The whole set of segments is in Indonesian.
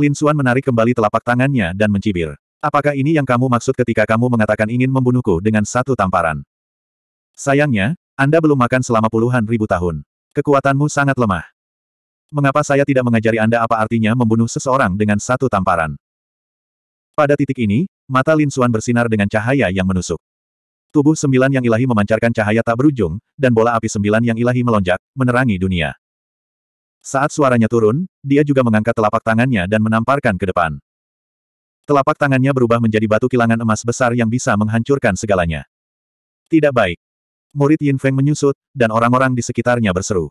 Lin Suan menarik kembali telapak tangannya dan mencibir. Apakah ini yang kamu maksud ketika kamu mengatakan ingin membunuhku dengan satu tamparan? Sayangnya, Anda belum makan selama puluhan ribu tahun. Kekuatanmu sangat lemah. Mengapa saya tidak mengajari Anda apa artinya membunuh seseorang dengan satu tamparan? Pada titik ini, mata Lin Suan bersinar dengan cahaya yang menusuk. Tubuh sembilan yang ilahi memancarkan cahaya tak berujung, dan bola api sembilan yang ilahi melonjak, menerangi dunia. Saat suaranya turun, dia juga mengangkat telapak tangannya dan menamparkan ke depan. Telapak tangannya berubah menjadi batu kilangan emas besar yang bisa menghancurkan segalanya. Tidak baik. Murid Yin Feng menyusut, dan orang-orang di sekitarnya berseru.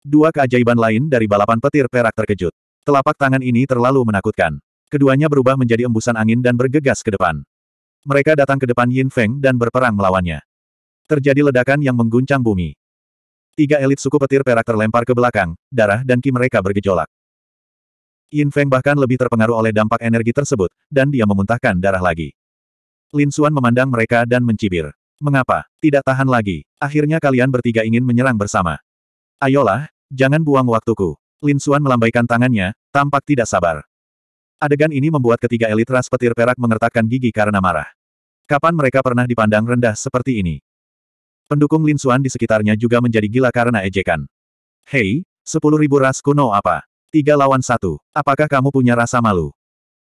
Dua keajaiban lain dari balapan petir perak terkejut. Telapak tangan ini terlalu menakutkan. Keduanya berubah menjadi embusan angin dan bergegas ke depan. Mereka datang ke depan Yin Feng dan berperang melawannya. Terjadi ledakan yang mengguncang bumi. Tiga elit suku petir perak terlempar ke belakang, darah dan ki mereka bergejolak. Yin Feng bahkan lebih terpengaruh oleh dampak energi tersebut, dan dia memuntahkan darah lagi. Lin Xuan memandang mereka dan mencibir. Mengapa? Tidak tahan lagi. Akhirnya kalian bertiga ingin menyerang bersama. Ayolah, jangan buang waktuku. Lin Xuan melambaikan tangannya, tampak tidak sabar. Adegan ini membuat ketiga elit ras petir perak mengertakkan gigi karena marah. Kapan mereka pernah dipandang rendah seperti ini? Pendukung Lin Xuan di sekitarnya juga menjadi gila karena ejekan. Hei, sepuluh ribu ras kuno apa? Tiga lawan satu. Apakah kamu punya rasa malu?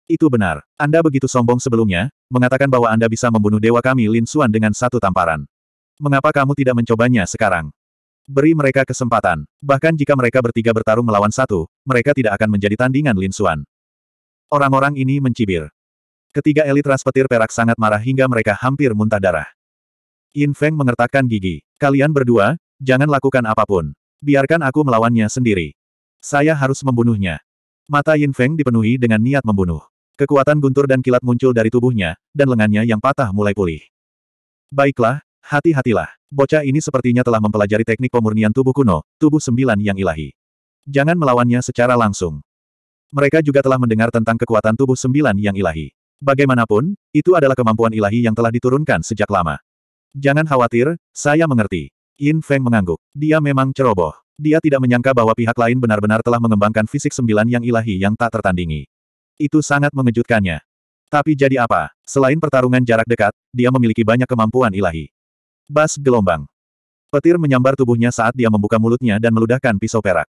Itu benar. Anda begitu sombong sebelumnya, mengatakan bahwa Anda bisa membunuh dewa kami Lin Xuan dengan satu tamparan. Mengapa kamu tidak mencobanya sekarang? Beri mereka kesempatan. Bahkan jika mereka bertiga bertarung melawan satu, mereka tidak akan menjadi tandingan Lin Xuan. Orang-orang ini mencibir. Ketiga elit ras petir perak sangat marah hingga mereka hampir muntah darah. Yin Feng mengertakkan gigi. Kalian berdua, jangan lakukan apapun. Biarkan aku melawannya sendiri. Saya harus membunuhnya. Mata Yin Feng dipenuhi dengan niat membunuh. Kekuatan guntur dan kilat muncul dari tubuhnya, dan lengannya yang patah mulai pulih. Baiklah, hati-hatilah. Bocah ini sepertinya telah mempelajari teknik pemurnian tubuh kuno, tubuh sembilan yang ilahi. Jangan melawannya secara langsung. Mereka juga telah mendengar tentang kekuatan tubuh sembilan yang ilahi. Bagaimanapun, itu adalah kemampuan ilahi yang telah diturunkan sejak lama. Jangan khawatir, saya mengerti. Yin Feng mengangguk. Dia memang ceroboh. Dia tidak menyangka bahwa pihak lain benar-benar telah mengembangkan fisik sembilan yang ilahi yang tak tertandingi. Itu sangat mengejutkannya. Tapi jadi apa? Selain pertarungan jarak dekat, dia memiliki banyak kemampuan ilahi. Bas gelombang. Petir menyambar tubuhnya saat dia membuka mulutnya dan meludahkan pisau perak.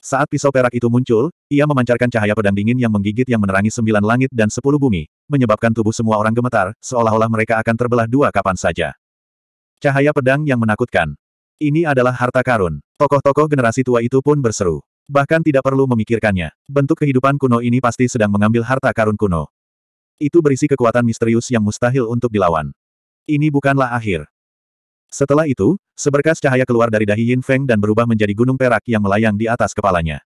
Saat pisau perak itu muncul, ia memancarkan cahaya pedang dingin yang menggigit yang menerangi sembilan langit dan sepuluh bumi, menyebabkan tubuh semua orang gemetar, seolah-olah mereka akan terbelah dua kapan saja. Cahaya pedang yang menakutkan. Ini adalah harta karun. Tokoh-tokoh generasi tua itu pun berseru. Bahkan tidak perlu memikirkannya. Bentuk kehidupan kuno ini pasti sedang mengambil harta karun kuno. Itu berisi kekuatan misterius yang mustahil untuk dilawan. Ini bukanlah akhir. Setelah itu, seberkas cahaya keluar dari dahi Yin Feng dan berubah menjadi gunung perak yang melayang di atas kepalanya.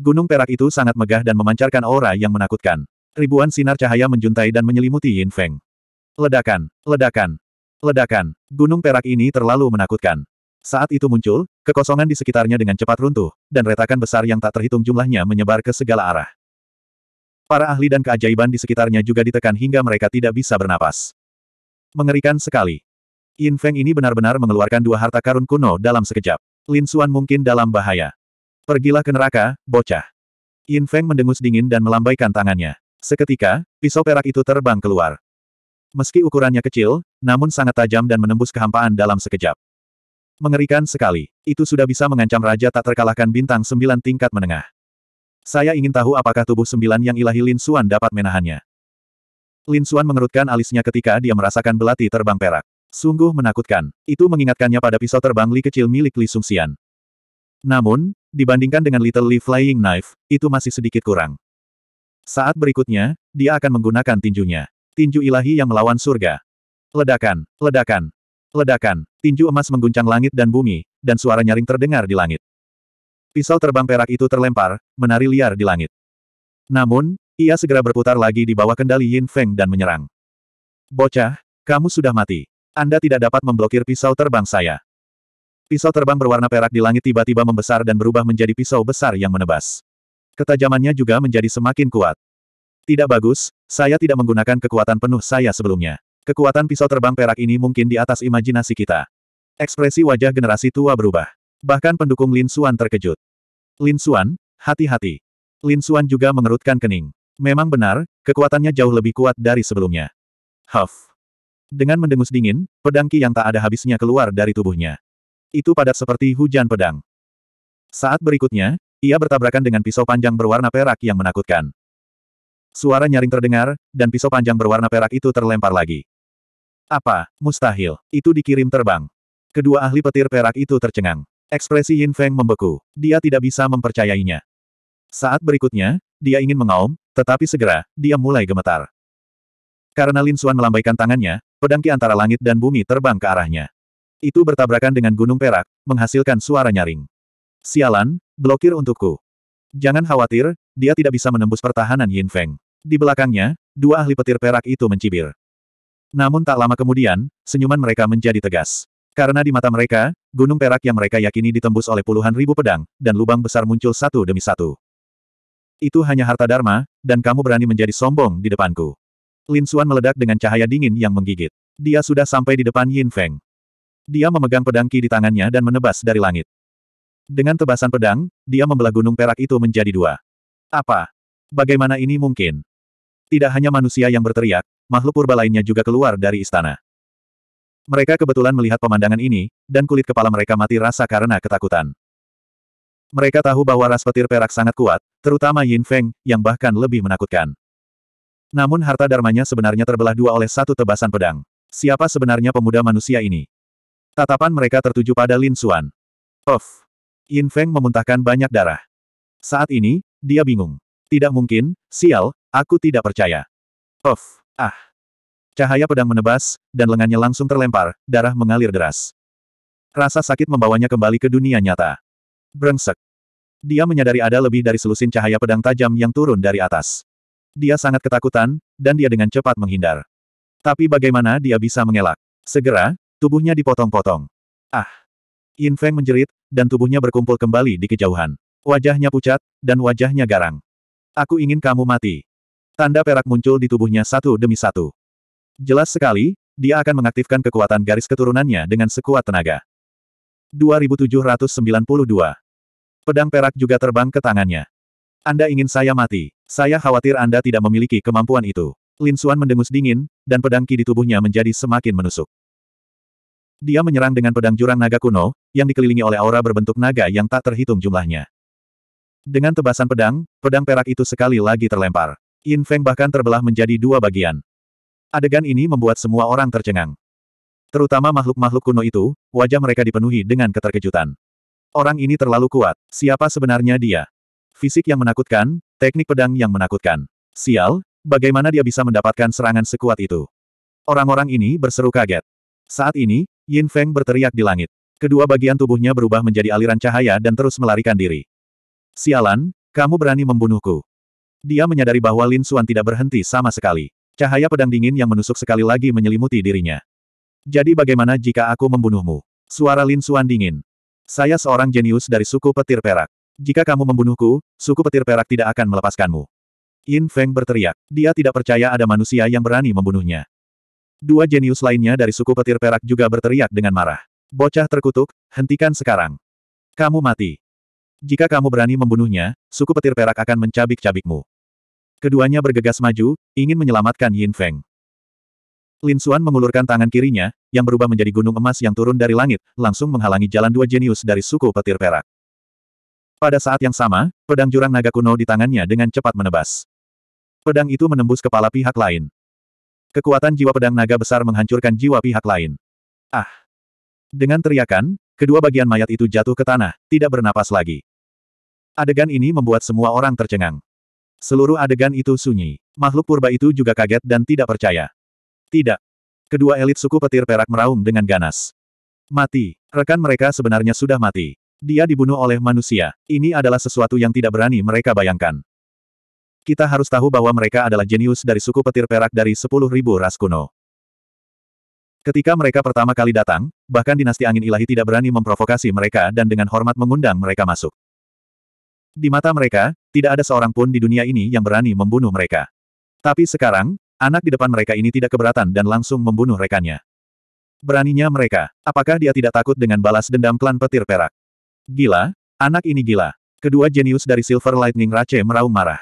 Gunung perak itu sangat megah dan memancarkan aura yang menakutkan. Ribuan sinar cahaya menjuntai dan menyelimuti Yin Feng. Ledakan, ledakan, ledakan. Gunung perak ini terlalu menakutkan. Saat itu muncul, kekosongan di sekitarnya dengan cepat runtuh, dan retakan besar yang tak terhitung jumlahnya menyebar ke segala arah. Para ahli dan keajaiban di sekitarnya juga ditekan hingga mereka tidak bisa bernapas. Mengerikan sekali. Yin Feng ini benar-benar mengeluarkan dua harta karun kuno dalam sekejap. Lin Xuan mungkin dalam bahaya. Pergilah ke neraka, bocah. Yin Feng mendengus dingin dan melambaikan tangannya. Seketika, pisau perak itu terbang keluar. Meski ukurannya kecil, namun sangat tajam dan menembus kehampaan dalam sekejap. Mengerikan sekali. Itu sudah bisa mengancam raja tak terkalahkan bintang sembilan tingkat menengah. Saya ingin tahu apakah tubuh sembilan yang ilahi Lin Xuan dapat menahannya. Lin Xuan mengerutkan alisnya ketika dia merasakan belati terbang perak. Sungguh menakutkan. Itu mengingatkannya pada pisau terbang Li kecil milik Li Sungxian. Namun, dibandingkan dengan Little Li Flying Knife, itu masih sedikit kurang. Saat berikutnya, dia akan menggunakan tinjunya. Tinju ilahi yang melawan surga. Ledakan, ledakan, ledakan. Tinju emas mengguncang langit dan bumi, dan suara nyaring terdengar di langit. Pisau terbang perak itu terlempar, menari liar di langit. Namun, ia segera berputar lagi di bawah kendali Yin Feng dan menyerang. Bocah, kamu sudah mati. Anda tidak dapat memblokir pisau terbang saya. Pisau terbang berwarna perak di langit tiba-tiba membesar dan berubah menjadi pisau besar yang menebas. Ketajamannya juga menjadi semakin kuat. Tidak bagus, saya tidak menggunakan kekuatan penuh saya sebelumnya. Kekuatan pisau terbang perak ini mungkin di atas imajinasi kita. Ekspresi wajah generasi tua berubah. Bahkan pendukung Lin Suan terkejut. Lin Suan, hati-hati. Lin Suan juga mengerutkan kening. Memang benar, kekuatannya jauh lebih kuat dari sebelumnya. Huff. Dengan mendengus dingin, pedang Ki yang tak ada habisnya keluar dari tubuhnya. Itu padat seperti hujan pedang. Saat berikutnya, ia bertabrakan dengan pisau panjang berwarna perak yang menakutkan. Suara nyaring terdengar, dan pisau panjang berwarna perak itu terlempar lagi. Apa? Mustahil. Itu dikirim terbang. Kedua ahli petir perak itu tercengang. Ekspresi Yin Feng membeku. Dia tidak bisa mempercayainya. Saat berikutnya, dia ingin mengaum, tetapi segera, dia mulai gemetar. Karena Lin Xuan melambaikan tangannya, pedang ki antara langit dan bumi terbang ke arahnya. Itu bertabrakan dengan gunung perak, menghasilkan suara nyaring. Sialan, blokir untukku. Jangan khawatir, dia tidak bisa menembus pertahanan Yin Feng. Di belakangnya, dua ahli petir perak itu mencibir. Namun tak lama kemudian, senyuman mereka menjadi tegas. Karena di mata mereka, gunung perak yang mereka yakini ditembus oleh puluhan ribu pedang, dan lubang besar muncul satu demi satu. Itu hanya harta dharma, dan kamu berani menjadi sombong di depanku. Lin Xuan meledak dengan cahaya dingin yang menggigit. Dia sudah sampai di depan Yin Feng. Dia memegang pedang Qi di tangannya dan menebas dari langit. Dengan tebasan pedang, dia membelah gunung perak itu menjadi dua. Apa? Bagaimana ini mungkin? Tidak hanya manusia yang berteriak, makhluk purba lainnya juga keluar dari istana. Mereka kebetulan melihat pemandangan ini, dan kulit kepala mereka mati rasa karena ketakutan. Mereka tahu bahwa ras petir perak sangat kuat, terutama Yin Feng, yang bahkan lebih menakutkan. Namun harta dharmanya sebenarnya terbelah dua oleh satu tebasan pedang. Siapa sebenarnya pemuda manusia ini? Tatapan mereka tertuju pada Lin Xuan. Of! Yin Feng memuntahkan banyak darah. Saat ini, dia bingung. Tidak mungkin, sial, aku tidak percaya. Of! Ah! Cahaya pedang menebas, dan lengannya langsung terlempar, darah mengalir deras. Rasa sakit membawanya kembali ke dunia nyata. Brengsek! Dia menyadari ada lebih dari selusin cahaya pedang tajam yang turun dari atas. Dia sangat ketakutan, dan dia dengan cepat menghindar. Tapi bagaimana dia bisa mengelak? Segera, tubuhnya dipotong-potong. Ah! Yin Feng menjerit, dan tubuhnya berkumpul kembali di kejauhan. Wajahnya pucat, dan wajahnya garang. Aku ingin kamu mati. Tanda perak muncul di tubuhnya satu demi satu. Jelas sekali, dia akan mengaktifkan kekuatan garis keturunannya dengan sekuat tenaga. 2792. Pedang perak juga terbang ke tangannya. Anda ingin saya mati. Saya khawatir Anda tidak memiliki kemampuan itu. Lin Xuan mendengus dingin, dan pedang ki di tubuhnya menjadi semakin menusuk. Dia menyerang dengan pedang jurang naga kuno, yang dikelilingi oleh aura berbentuk naga yang tak terhitung jumlahnya. Dengan tebasan pedang, pedang perak itu sekali lagi terlempar. Yin Feng bahkan terbelah menjadi dua bagian. Adegan ini membuat semua orang tercengang. Terutama makhluk-makhluk kuno itu, wajah mereka dipenuhi dengan keterkejutan. Orang ini terlalu kuat, siapa sebenarnya dia? Fisik yang menakutkan, Teknik pedang yang menakutkan. Sial, bagaimana dia bisa mendapatkan serangan sekuat itu? Orang-orang ini berseru kaget. Saat ini, Yin Feng berteriak di langit. Kedua bagian tubuhnya berubah menjadi aliran cahaya dan terus melarikan diri. Sialan, kamu berani membunuhku. Dia menyadari bahwa Lin Xuan tidak berhenti sama sekali. Cahaya pedang dingin yang menusuk sekali lagi menyelimuti dirinya. Jadi bagaimana jika aku membunuhmu? Suara Lin Xuan dingin. Saya seorang jenius dari suku petir perak. Jika kamu membunuhku, suku petir perak tidak akan melepaskanmu. Yin Feng berteriak. Dia tidak percaya ada manusia yang berani membunuhnya. Dua jenius lainnya dari suku petir perak juga berteriak dengan marah. Bocah terkutuk, hentikan sekarang. Kamu mati. Jika kamu berani membunuhnya, suku petir perak akan mencabik-cabikmu. Keduanya bergegas maju, ingin menyelamatkan Yin Feng. Lin Xuan mengulurkan tangan kirinya, yang berubah menjadi gunung emas yang turun dari langit, langsung menghalangi jalan dua jenius dari suku petir perak. Pada saat yang sama, pedang jurang naga kuno di tangannya dengan cepat menebas. Pedang itu menembus kepala pihak lain. Kekuatan jiwa pedang naga besar menghancurkan jiwa pihak lain. Ah! Dengan teriakan, kedua bagian mayat itu jatuh ke tanah, tidak bernapas lagi. Adegan ini membuat semua orang tercengang. Seluruh adegan itu sunyi. Makhluk purba itu juga kaget dan tidak percaya. Tidak. Kedua elit suku petir perak meraung dengan ganas. Mati. Rekan mereka sebenarnya sudah mati. Dia dibunuh oleh manusia. Ini adalah sesuatu yang tidak berani mereka bayangkan. Kita harus tahu bahwa mereka adalah jenius dari suku petir perak dari 10.000 ras kuno. Ketika mereka pertama kali datang, bahkan dinasti angin ilahi tidak berani memprovokasi mereka dan dengan hormat mengundang mereka masuk. Di mata mereka, tidak ada seorang pun di dunia ini yang berani membunuh mereka. Tapi sekarang, anak di depan mereka ini tidak keberatan dan langsung membunuh rekannya. Beraninya mereka, apakah dia tidak takut dengan balas dendam klan petir perak? Gila, anak ini gila. Kedua jenius dari Silver Lightning Rache meraung marah.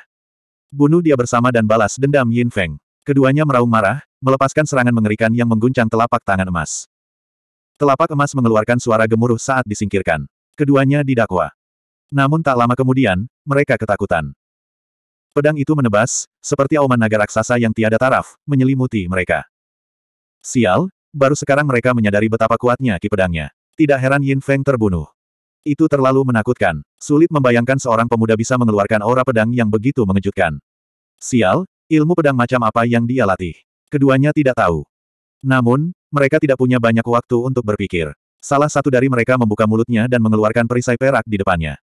Bunuh dia bersama dan balas dendam Yin Feng. Keduanya meraung marah, melepaskan serangan mengerikan yang mengguncang telapak tangan emas. Telapak emas mengeluarkan suara gemuruh saat disingkirkan. Keduanya didakwa. Namun tak lama kemudian, mereka ketakutan. Pedang itu menebas, seperti auman naga raksasa yang tiada taraf, menyelimuti mereka. Sial, baru sekarang mereka menyadari betapa kuatnya ki pedangnya. Tidak heran Yin Feng terbunuh. Itu terlalu menakutkan. Sulit membayangkan seorang pemuda bisa mengeluarkan aura pedang yang begitu mengejutkan. Sial, ilmu pedang macam apa yang dia latih. Keduanya tidak tahu. Namun, mereka tidak punya banyak waktu untuk berpikir. Salah satu dari mereka membuka mulutnya dan mengeluarkan perisai perak di depannya.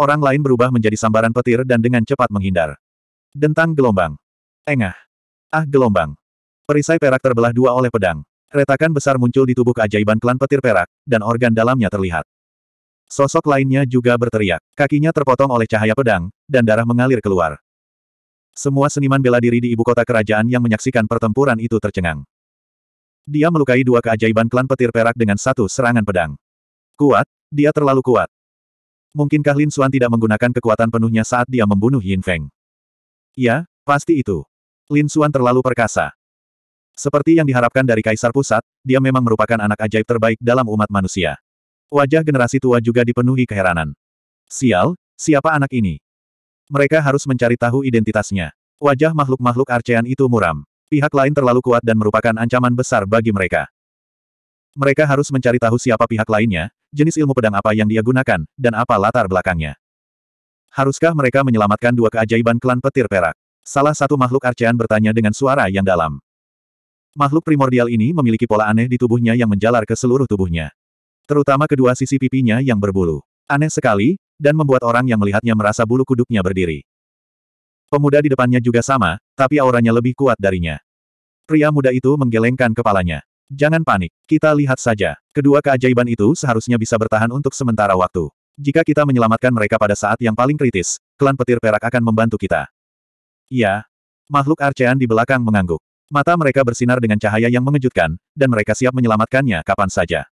Orang lain berubah menjadi sambaran petir dan dengan cepat menghindar. Dentang gelombang. Engah. Ah gelombang. Perisai perak terbelah dua oleh pedang. Retakan besar muncul di tubuh keajaiban klan petir perak, dan organ dalamnya terlihat. Sosok lainnya juga berteriak. Kakinya terpotong oleh cahaya pedang, dan darah mengalir keluar. Semua seniman bela diri di ibu kota kerajaan yang menyaksikan pertempuran itu tercengang. Dia melukai dua keajaiban klan petir perak dengan satu serangan pedang. Kuat, dia terlalu kuat. Mungkinkah Lin Xuan tidak menggunakan kekuatan penuhnya saat dia membunuh Yin Feng? Ya, pasti itu. Lin Xuan terlalu perkasa. Seperti yang diharapkan dari Kaisar Pusat, dia memang merupakan anak ajaib terbaik dalam umat manusia. Wajah generasi tua juga dipenuhi keheranan. Sial, siapa anak ini? Mereka harus mencari tahu identitasnya. Wajah makhluk-makhluk Arcean itu muram. Pihak lain terlalu kuat dan merupakan ancaman besar bagi mereka. Mereka harus mencari tahu siapa pihak lainnya, jenis ilmu pedang apa yang dia gunakan, dan apa latar belakangnya. Haruskah mereka menyelamatkan dua keajaiban klan petir perak? Salah satu makhluk Arcean bertanya dengan suara yang dalam. Makhluk primordial ini memiliki pola aneh di tubuhnya yang menjalar ke seluruh tubuhnya. Terutama kedua sisi pipinya yang berbulu. Aneh sekali, dan membuat orang yang melihatnya merasa bulu kuduknya berdiri. Pemuda di depannya juga sama, tapi auranya lebih kuat darinya. Pria muda itu menggelengkan kepalanya. Jangan panik, kita lihat saja. Kedua keajaiban itu seharusnya bisa bertahan untuk sementara waktu. Jika kita menyelamatkan mereka pada saat yang paling kritis, klan petir perak akan membantu kita. ya Makhluk Arcean di belakang mengangguk. Mata mereka bersinar dengan cahaya yang mengejutkan, dan mereka siap menyelamatkannya kapan saja.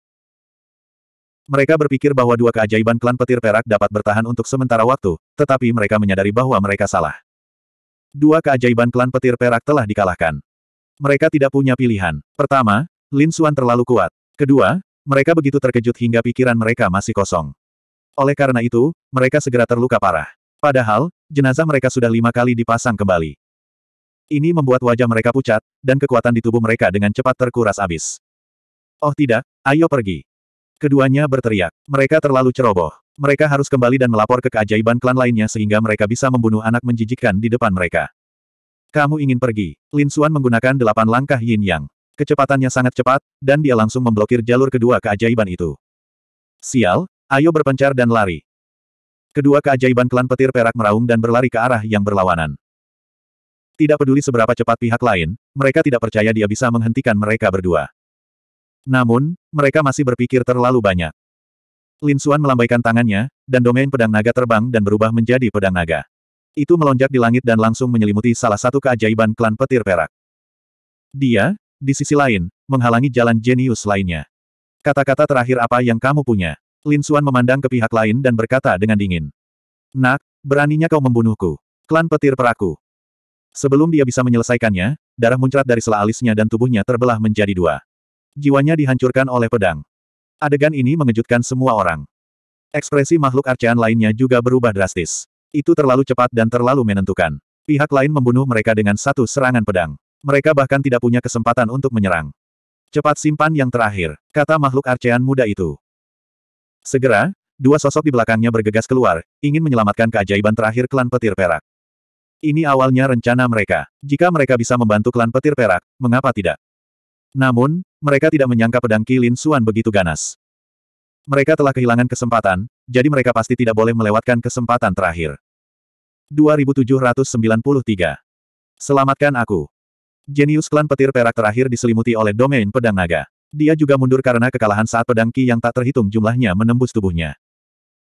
Mereka berpikir bahwa dua keajaiban klan petir perak dapat bertahan untuk sementara waktu, tetapi mereka menyadari bahwa mereka salah. Dua keajaiban klan petir perak telah dikalahkan. Mereka tidak punya pilihan. Pertama, Lin Suan terlalu kuat. Kedua, mereka begitu terkejut hingga pikiran mereka masih kosong. Oleh karena itu, mereka segera terluka parah. Padahal, jenazah mereka sudah lima kali dipasang kembali. Ini membuat wajah mereka pucat, dan kekuatan di tubuh mereka dengan cepat terkuras abis. Oh tidak, ayo pergi. Keduanya berteriak. Mereka terlalu ceroboh. Mereka harus kembali dan melapor ke keajaiban klan lainnya sehingga mereka bisa membunuh anak menjijikkan di depan mereka. Kamu ingin pergi. Lin Suan menggunakan delapan langkah yin yang. Kecepatannya sangat cepat, dan dia langsung memblokir jalur kedua keajaiban itu. Sial, ayo berpencar dan lari. Kedua keajaiban klan petir perak meraung dan berlari ke arah yang berlawanan. Tidak peduli seberapa cepat pihak lain, mereka tidak percaya dia bisa menghentikan mereka berdua. Namun, mereka masih berpikir terlalu banyak. Lin Xuan melambaikan tangannya, dan domain pedang naga terbang dan berubah menjadi pedang naga. Itu melonjak di langit dan langsung menyelimuti salah satu keajaiban klan petir perak. Dia, di sisi lain, menghalangi jalan jenius lainnya. Kata-kata terakhir apa yang kamu punya? Lin Xuan memandang ke pihak lain dan berkata dengan dingin. Nak, beraninya kau membunuhku. Klan petir peraku. Sebelum dia bisa menyelesaikannya, darah muncrat dari sela alisnya dan tubuhnya terbelah menjadi dua jiwanya dihancurkan oleh pedang. Adegan ini mengejutkan semua orang. Ekspresi makhluk arcaan lainnya juga berubah drastis. Itu terlalu cepat dan terlalu menentukan. Pihak lain membunuh mereka dengan satu serangan pedang. Mereka bahkan tidak punya kesempatan untuk menyerang. Cepat simpan yang terakhir, kata makhluk arcaan muda itu. Segera, dua sosok di belakangnya bergegas keluar, ingin menyelamatkan keajaiban terakhir klan petir perak. Ini awalnya rencana mereka. Jika mereka bisa membantu klan petir perak, mengapa tidak? Namun, mereka tidak menyangka pedang Lin Suan begitu ganas. Mereka telah kehilangan kesempatan, jadi mereka pasti tidak boleh melewatkan kesempatan terakhir. 2793. Selamatkan aku. Jenius klan petir perak terakhir diselimuti oleh domain pedang naga. Dia juga mundur karena kekalahan saat pedang Ki yang tak terhitung jumlahnya menembus tubuhnya.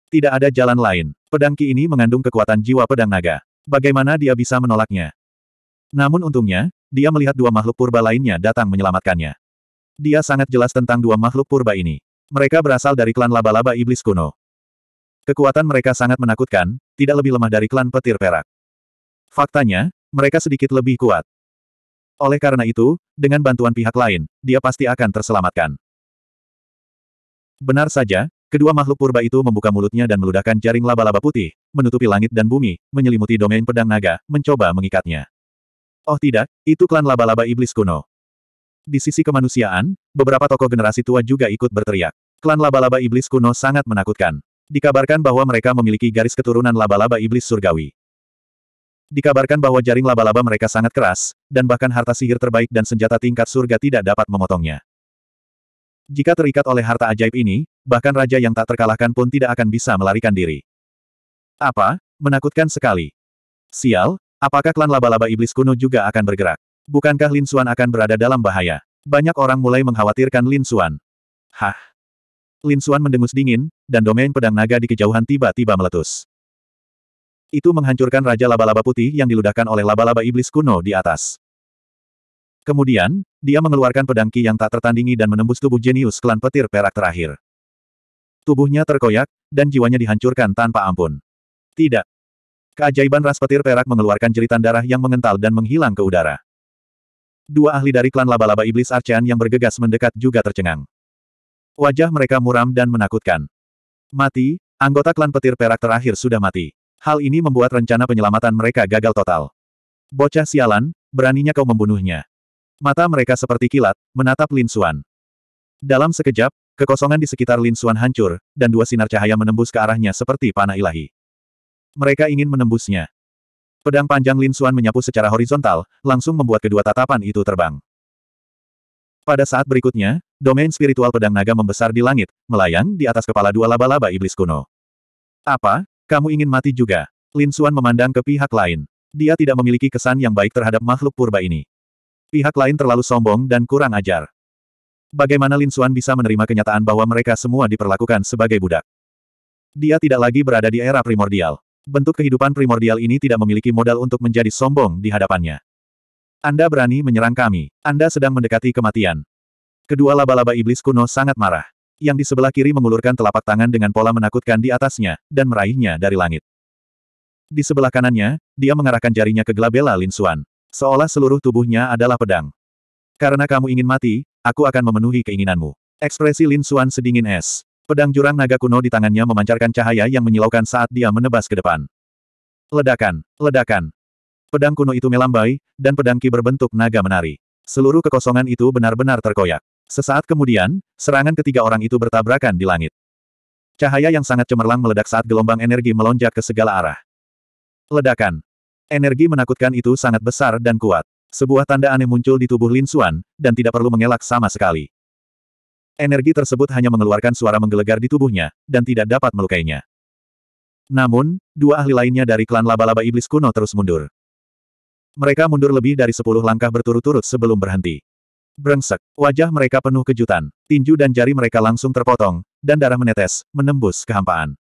Tidak ada jalan lain. Pedang Ki ini mengandung kekuatan jiwa pedang naga. Bagaimana dia bisa menolaknya? Namun untungnya, dia melihat dua makhluk purba lainnya datang menyelamatkannya. Dia sangat jelas tentang dua makhluk purba ini. Mereka berasal dari klan laba-laba iblis kuno. Kekuatan mereka sangat menakutkan, tidak lebih lemah dari klan petir perak. Faktanya, mereka sedikit lebih kuat. Oleh karena itu, dengan bantuan pihak lain, dia pasti akan terselamatkan. Benar saja, kedua makhluk purba itu membuka mulutnya dan meludahkan jaring laba-laba putih, menutupi langit dan bumi, menyelimuti domain pedang naga, mencoba mengikatnya. Oh tidak, itu klan laba-laba iblis kuno. Di sisi kemanusiaan, beberapa tokoh generasi tua juga ikut berteriak. Klan laba-laba iblis kuno sangat menakutkan. Dikabarkan bahwa mereka memiliki garis keturunan laba-laba iblis surgawi. Dikabarkan bahwa jaring laba-laba mereka sangat keras, dan bahkan harta sihir terbaik dan senjata tingkat surga tidak dapat memotongnya. Jika terikat oleh harta ajaib ini, bahkan raja yang tak terkalahkan pun tidak akan bisa melarikan diri. Apa? Menakutkan sekali. Sial, apakah klan laba-laba iblis kuno juga akan bergerak? Bukankah Lin Xuan akan berada dalam bahaya? Banyak orang mulai mengkhawatirkan Lin Xuan. Hah? Lin Xuan mendengus dingin, dan domain pedang naga di kejauhan tiba-tiba meletus. Itu menghancurkan Raja Laba-Laba Putih yang diludahkan oleh laba-laba iblis kuno di atas. Kemudian, dia mengeluarkan pedang Ki yang tak tertandingi dan menembus tubuh jenius klan petir perak terakhir. Tubuhnya terkoyak, dan jiwanya dihancurkan tanpa ampun. Tidak. Keajaiban ras petir perak mengeluarkan jeritan darah yang mengental dan menghilang ke udara dua ahli dari klan laba-laba iblis Archan yang bergegas mendekat juga tercengang. Wajah mereka muram dan menakutkan. Mati, anggota klan petir perak terakhir sudah mati. Hal ini membuat rencana penyelamatan mereka gagal total. Bocah sialan, beraninya kau membunuhnya. Mata mereka seperti kilat, menatap Lin Xuan. Dalam sekejap, kekosongan di sekitar Lin Xuan hancur, dan dua sinar cahaya menembus ke arahnya seperti panah ilahi. Mereka ingin menembusnya. Pedang panjang Lin Xuan menyapu secara horizontal, langsung membuat kedua tatapan itu terbang. Pada saat berikutnya, domain spiritual pedang naga membesar di langit, melayang di atas kepala dua laba-laba iblis kuno. Apa? Kamu ingin mati juga? Lin Xuan memandang ke pihak lain. Dia tidak memiliki kesan yang baik terhadap makhluk purba ini. Pihak lain terlalu sombong dan kurang ajar. Bagaimana Lin Xuan bisa menerima kenyataan bahwa mereka semua diperlakukan sebagai budak? Dia tidak lagi berada di era primordial. Bentuk kehidupan primordial ini tidak memiliki modal untuk menjadi sombong di hadapannya. Anda berani menyerang kami. Anda sedang mendekati kematian. Kedua laba-laba iblis kuno sangat marah. Yang di sebelah kiri mengulurkan telapak tangan dengan pola menakutkan di atasnya, dan meraihnya dari langit. Di sebelah kanannya, dia mengarahkan jarinya ke Lin Suan, Seolah seluruh tubuhnya adalah pedang. Karena kamu ingin mati, aku akan memenuhi keinginanmu. Ekspresi Lin Suan sedingin es. Pedang jurang naga kuno di tangannya memancarkan cahaya yang menyilaukan saat dia menebas ke depan. Ledakan, ledakan. Pedang kuno itu melambai, dan pedang ki berbentuk naga menari. Seluruh kekosongan itu benar-benar terkoyak. Sesaat kemudian, serangan ketiga orang itu bertabrakan di langit. Cahaya yang sangat cemerlang meledak saat gelombang energi melonjak ke segala arah. Ledakan. Energi menakutkan itu sangat besar dan kuat. Sebuah tanda aneh muncul di tubuh Lin Xuan, dan tidak perlu mengelak sama sekali. Energi tersebut hanya mengeluarkan suara menggelegar di tubuhnya, dan tidak dapat melukainya. Namun, dua ahli lainnya dari klan laba-laba iblis kuno terus mundur. Mereka mundur lebih dari sepuluh langkah berturut-turut sebelum berhenti. Brengsek, wajah mereka penuh kejutan, tinju dan jari mereka langsung terpotong, dan darah menetes, menembus kehampaan.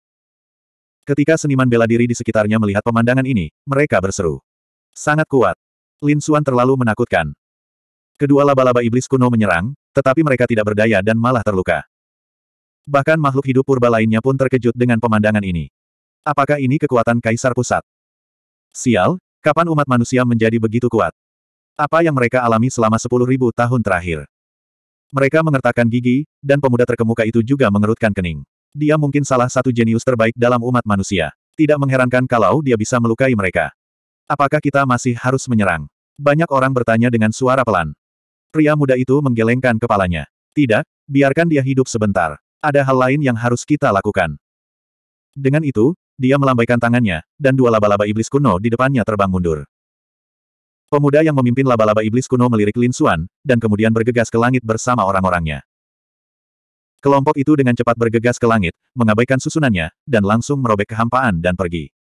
Ketika seniman bela diri di sekitarnya melihat pemandangan ini, mereka berseru. Sangat kuat. Lin Suan terlalu menakutkan. Kedua laba-laba iblis kuno menyerang, tetapi mereka tidak berdaya dan malah terluka. Bahkan makhluk hidup purba lainnya pun terkejut dengan pemandangan ini. Apakah ini kekuatan kaisar pusat? Sial, kapan umat manusia menjadi begitu kuat? Apa yang mereka alami selama sepuluh ribu tahun terakhir? Mereka mengertakkan gigi, dan pemuda terkemuka itu juga mengerutkan kening. Dia mungkin salah satu jenius terbaik dalam umat manusia. Tidak mengherankan kalau dia bisa melukai mereka. Apakah kita masih harus menyerang? Banyak orang bertanya dengan suara pelan. Pria muda itu menggelengkan kepalanya. Tidak, biarkan dia hidup sebentar. Ada hal lain yang harus kita lakukan. Dengan itu, dia melambaikan tangannya, dan dua laba-laba iblis kuno di depannya terbang mundur. Pemuda yang memimpin laba-laba iblis kuno melirik Lin Xuan, dan kemudian bergegas ke langit bersama orang-orangnya. Kelompok itu dengan cepat bergegas ke langit, mengabaikan susunannya, dan langsung merobek kehampaan dan pergi.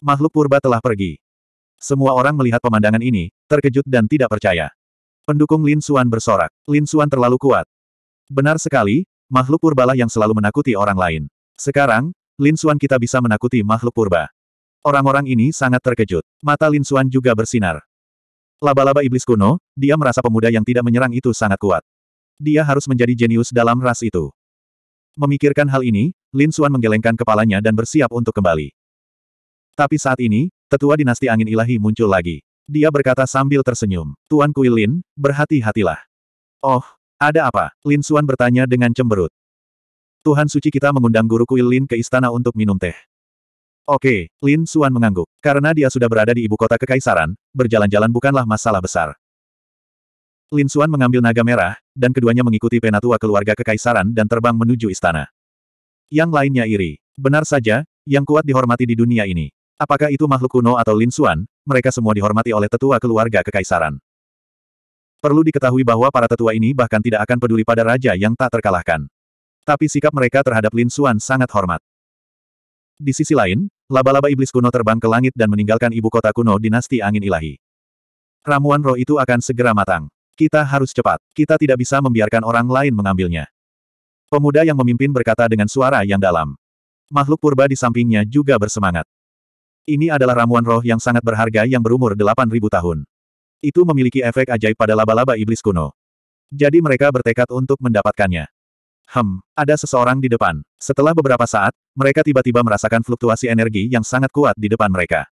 Makhluk purba telah pergi. Semua orang melihat pemandangan ini, terkejut dan tidak percaya. Pendukung Lin Suan bersorak. Lin Suan terlalu kuat. Benar sekali, makhluk purbalah yang selalu menakuti orang lain. Sekarang, Lin Suan kita bisa menakuti makhluk purba. Orang-orang ini sangat terkejut. Mata Lin Suan juga bersinar. Laba-laba iblis kuno, dia merasa pemuda yang tidak menyerang itu sangat kuat. Dia harus menjadi jenius dalam ras itu. Memikirkan hal ini, Lin Suan menggelengkan kepalanya dan bersiap untuk kembali. Tapi saat ini, tetua dinasti angin ilahi muncul lagi. Dia berkata sambil tersenyum, Tuan Kui Lin, berhati-hatilah. Oh, ada apa? Lin Suan bertanya dengan cemberut. Tuhan suci kita mengundang guru Kui Lin ke istana untuk minum teh. Oke, Lin Suan mengangguk. Karena dia sudah berada di ibu kota kekaisaran, berjalan-jalan bukanlah masalah besar. Lin Suan mengambil naga merah, dan keduanya mengikuti penatua keluarga kekaisaran dan terbang menuju istana. Yang lainnya iri. Benar saja, yang kuat dihormati di dunia ini. Apakah itu makhluk kuno atau Lin Xuan, mereka semua dihormati oleh tetua keluarga kekaisaran. Perlu diketahui bahwa para tetua ini bahkan tidak akan peduli pada raja yang tak terkalahkan. Tapi sikap mereka terhadap Lin Xuan sangat hormat. Di sisi lain, laba-laba iblis kuno terbang ke langit dan meninggalkan ibu kota kuno dinasti angin ilahi. Ramuan roh itu akan segera matang. Kita harus cepat. Kita tidak bisa membiarkan orang lain mengambilnya. Pemuda yang memimpin berkata dengan suara yang dalam. Makhluk purba di sampingnya juga bersemangat. Ini adalah ramuan roh yang sangat berharga yang berumur 8.000 tahun. Itu memiliki efek ajaib pada laba-laba iblis kuno. Jadi mereka bertekad untuk mendapatkannya. Hmm, ada seseorang di depan. Setelah beberapa saat, mereka tiba-tiba merasakan fluktuasi energi yang sangat kuat di depan mereka.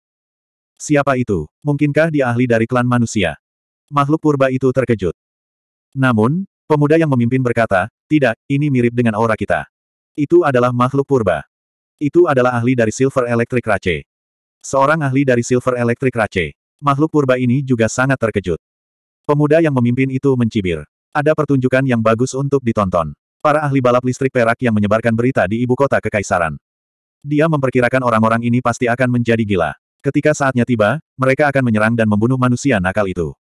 Siapa itu? Mungkinkah dia ahli dari klan manusia? Makhluk purba itu terkejut. Namun, pemuda yang memimpin berkata, tidak, ini mirip dengan aura kita. Itu adalah makhluk purba. Itu adalah ahli dari Silver Electric rache. Seorang ahli dari Silver Electric Race, Makhluk purba ini juga sangat terkejut. Pemuda yang memimpin itu mencibir. Ada pertunjukan yang bagus untuk ditonton. Para ahli balap listrik perak yang menyebarkan berita di ibu kota kekaisaran. Dia memperkirakan orang-orang ini pasti akan menjadi gila. Ketika saatnya tiba, mereka akan menyerang dan membunuh manusia nakal itu.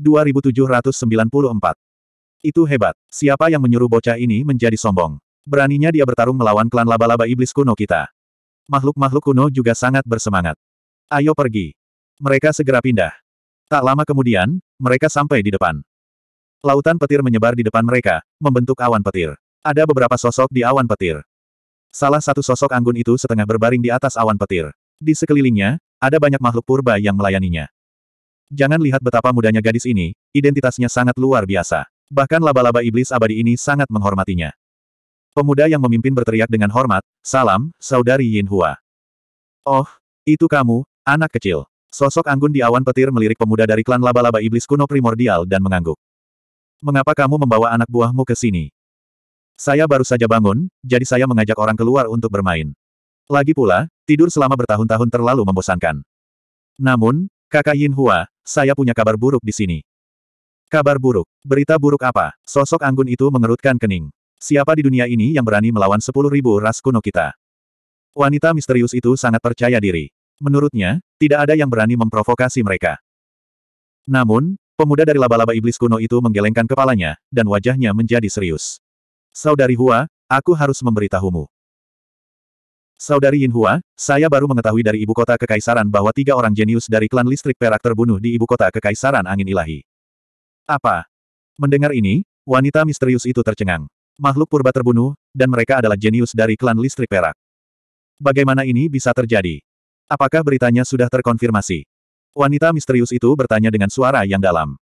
2794. Itu hebat. Siapa yang menyuruh bocah ini menjadi sombong? Beraninya dia bertarung melawan klan laba-laba iblis kuno kita makhluk-makhluk kuno juga sangat bersemangat. Ayo pergi. Mereka segera pindah. Tak lama kemudian, mereka sampai di depan. Lautan petir menyebar di depan mereka, membentuk awan petir. Ada beberapa sosok di awan petir. Salah satu sosok anggun itu setengah berbaring di atas awan petir. Di sekelilingnya, ada banyak makhluk purba yang melayaninya. Jangan lihat betapa mudanya gadis ini, identitasnya sangat luar biasa. Bahkan laba-laba iblis abadi ini sangat menghormatinya. Pemuda yang memimpin berteriak dengan hormat, Salam, Saudari Yin Hua. Oh, itu kamu, anak kecil. Sosok anggun di awan petir melirik pemuda dari klan laba-laba iblis kuno primordial dan mengangguk. Mengapa kamu membawa anak buahmu ke sini? Saya baru saja bangun, jadi saya mengajak orang keluar untuk bermain. Lagi pula, tidur selama bertahun-tahun terlalu membosankan. Namun, kakak Yin Hua, saya punya kabar buruk di sini. Kabar buruk. Berita buruk apa? Sosok anggun itu mengerutkan kening. Siapa di dunia ini yang berani melawan sepuluh ribu ras kuno kita? Wanita misterius itu sangat percaya diri. Menurutnya, tidak ada yang berani memprovokasi mereka. Namun, pemuda dari laba-laba iblis kuno itu menggelengkan kepalanya, dan wajahnya menjadi serius. Saudari Hua, aku harus memberitahumu. Saudari Yin Hua, saya baru mengetahui dari ibu kota kekaisaran bahwa tiga orang jenius dari klan listrik perak terbunuh di ibu kota kekaisaran angin ilahi. Apa? Mendengar ini, wanita misterius itu tercengang makhluk purba terbunuh, dan mereka adalah jenius dari klan listrik perak. Bagaimana ini bisa terjadi? Apakah beritanya sudah terkonfirmasi? Wanita misterius itu bertanya dengan suara yang dalam.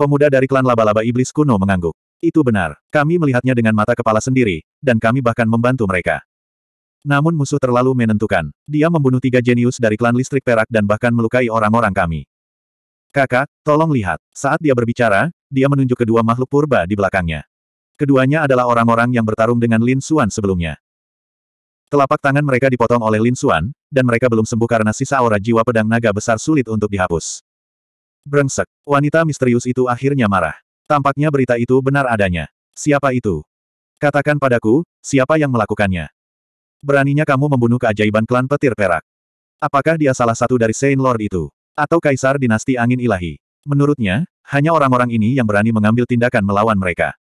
Pemuda dari klan laba-laba iblis kuno mengangguk. Itu benar, kami melihatnya dengan mata kepala sendiri, dan kami bahkan membantu mereka. Namun musuh terlalu menentukan. Dia membunuh tiga jenius dari klan listrik perak dan bahkan melukai orang-orang kami. Kakak, tolong lihat. Saat dia berbicara, dia menunjuk kedua makhluk purba di belakangnya. Keduanya adalah orang-orang yang bertarung dengan Lin Xuan sebelumnya. Telapak tangan mereka dipotong oleh Lin Xuan, dan mereka belum sembuh karena sisa aura jiwa pedang naga besar sulit untuk dihapus. Brengsek, wanita misterius itu akhirnya marah. Tampaknya berita itu benar adanya. Siapa itu? Katakan padaku, siapa yang melakukannya? Beraninya kamu membunuh keajaiban klan petir perak. Apakah dia salah satu dari Saint Lord itu? Atau Kaisar Dinasti Angin Ilahi? Menurutnya, hanya orang-orang ini yang berani mengambil tindakan melawan mereka.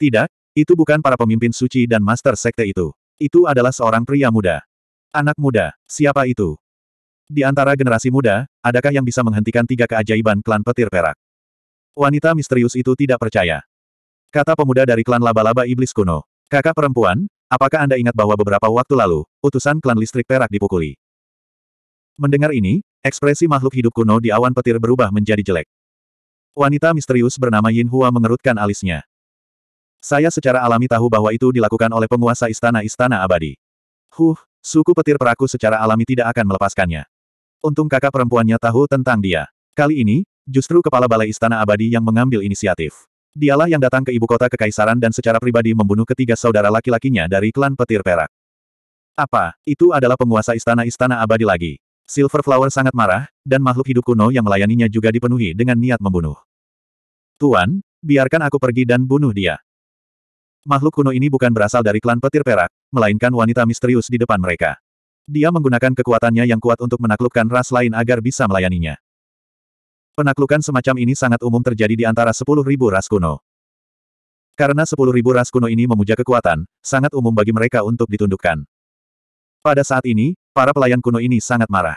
Tidak, itu bukan para pemimpin suci dan master sekte itu. Itu adalah seorang pria muda. Anak muda, siapa itu? Di antara generasi muda, adakah yang bisa menghentikan tiga keajaiban klan petir perak? Wanita misterius itu tidak percaya. Kata pemuda dari klan laba-laba iblis kuno. Kakak perempuan, apakah Anda ingat bahwa beberapa waktu lalu, utusan klan listrik perak dipukuli? Mendengar ini, ekspresi makhluk hidup kuno di awan petir berubah menjadi jelek. Wanita misterius bernama Yin Hua mengerutkan alisnya. Saya secara alami tahu bahwa itu dilakukan oleh penguasa istana-istana abadi. Huh, suku petir peraku secara alami tidak akan melepaskannya. Untung kakak perempuannya tahu tentang dia. Kali ini, justru kepala balai istana abadi yang mengambil inisiatif. Dialah yang datang ke ibu kota kekaisaran dan secara pribadi membunuh ketiga saudara laki-lakinya dari klan petir perak. Apa, itu adalah penguasa istana-istana abadi lagi. Silver Flower sangat marah, dan makhluk hidup kuno yang melayaninya juga dipenuhi dengan niat membunuh. Tuan, biarkan aku pergi dan bunuh dia. Makhluk kuno ini bukan berasal dari klan petir perak, melainkan wanita misterius di depan mereka. Dia menggunakan kekuatannya yang kuat untuk menaklukkan ras lain agar bisa melayaninya. Penaklukan semacam ini sangat umum terjadi di antara 10.000 ras kuno. Karena 10.000 ras kuno ini memuja kekuatan, sangat umum bagi mereka untuk ditundukkan. Pada saat ini, para pelayan kuno ini sangat marah.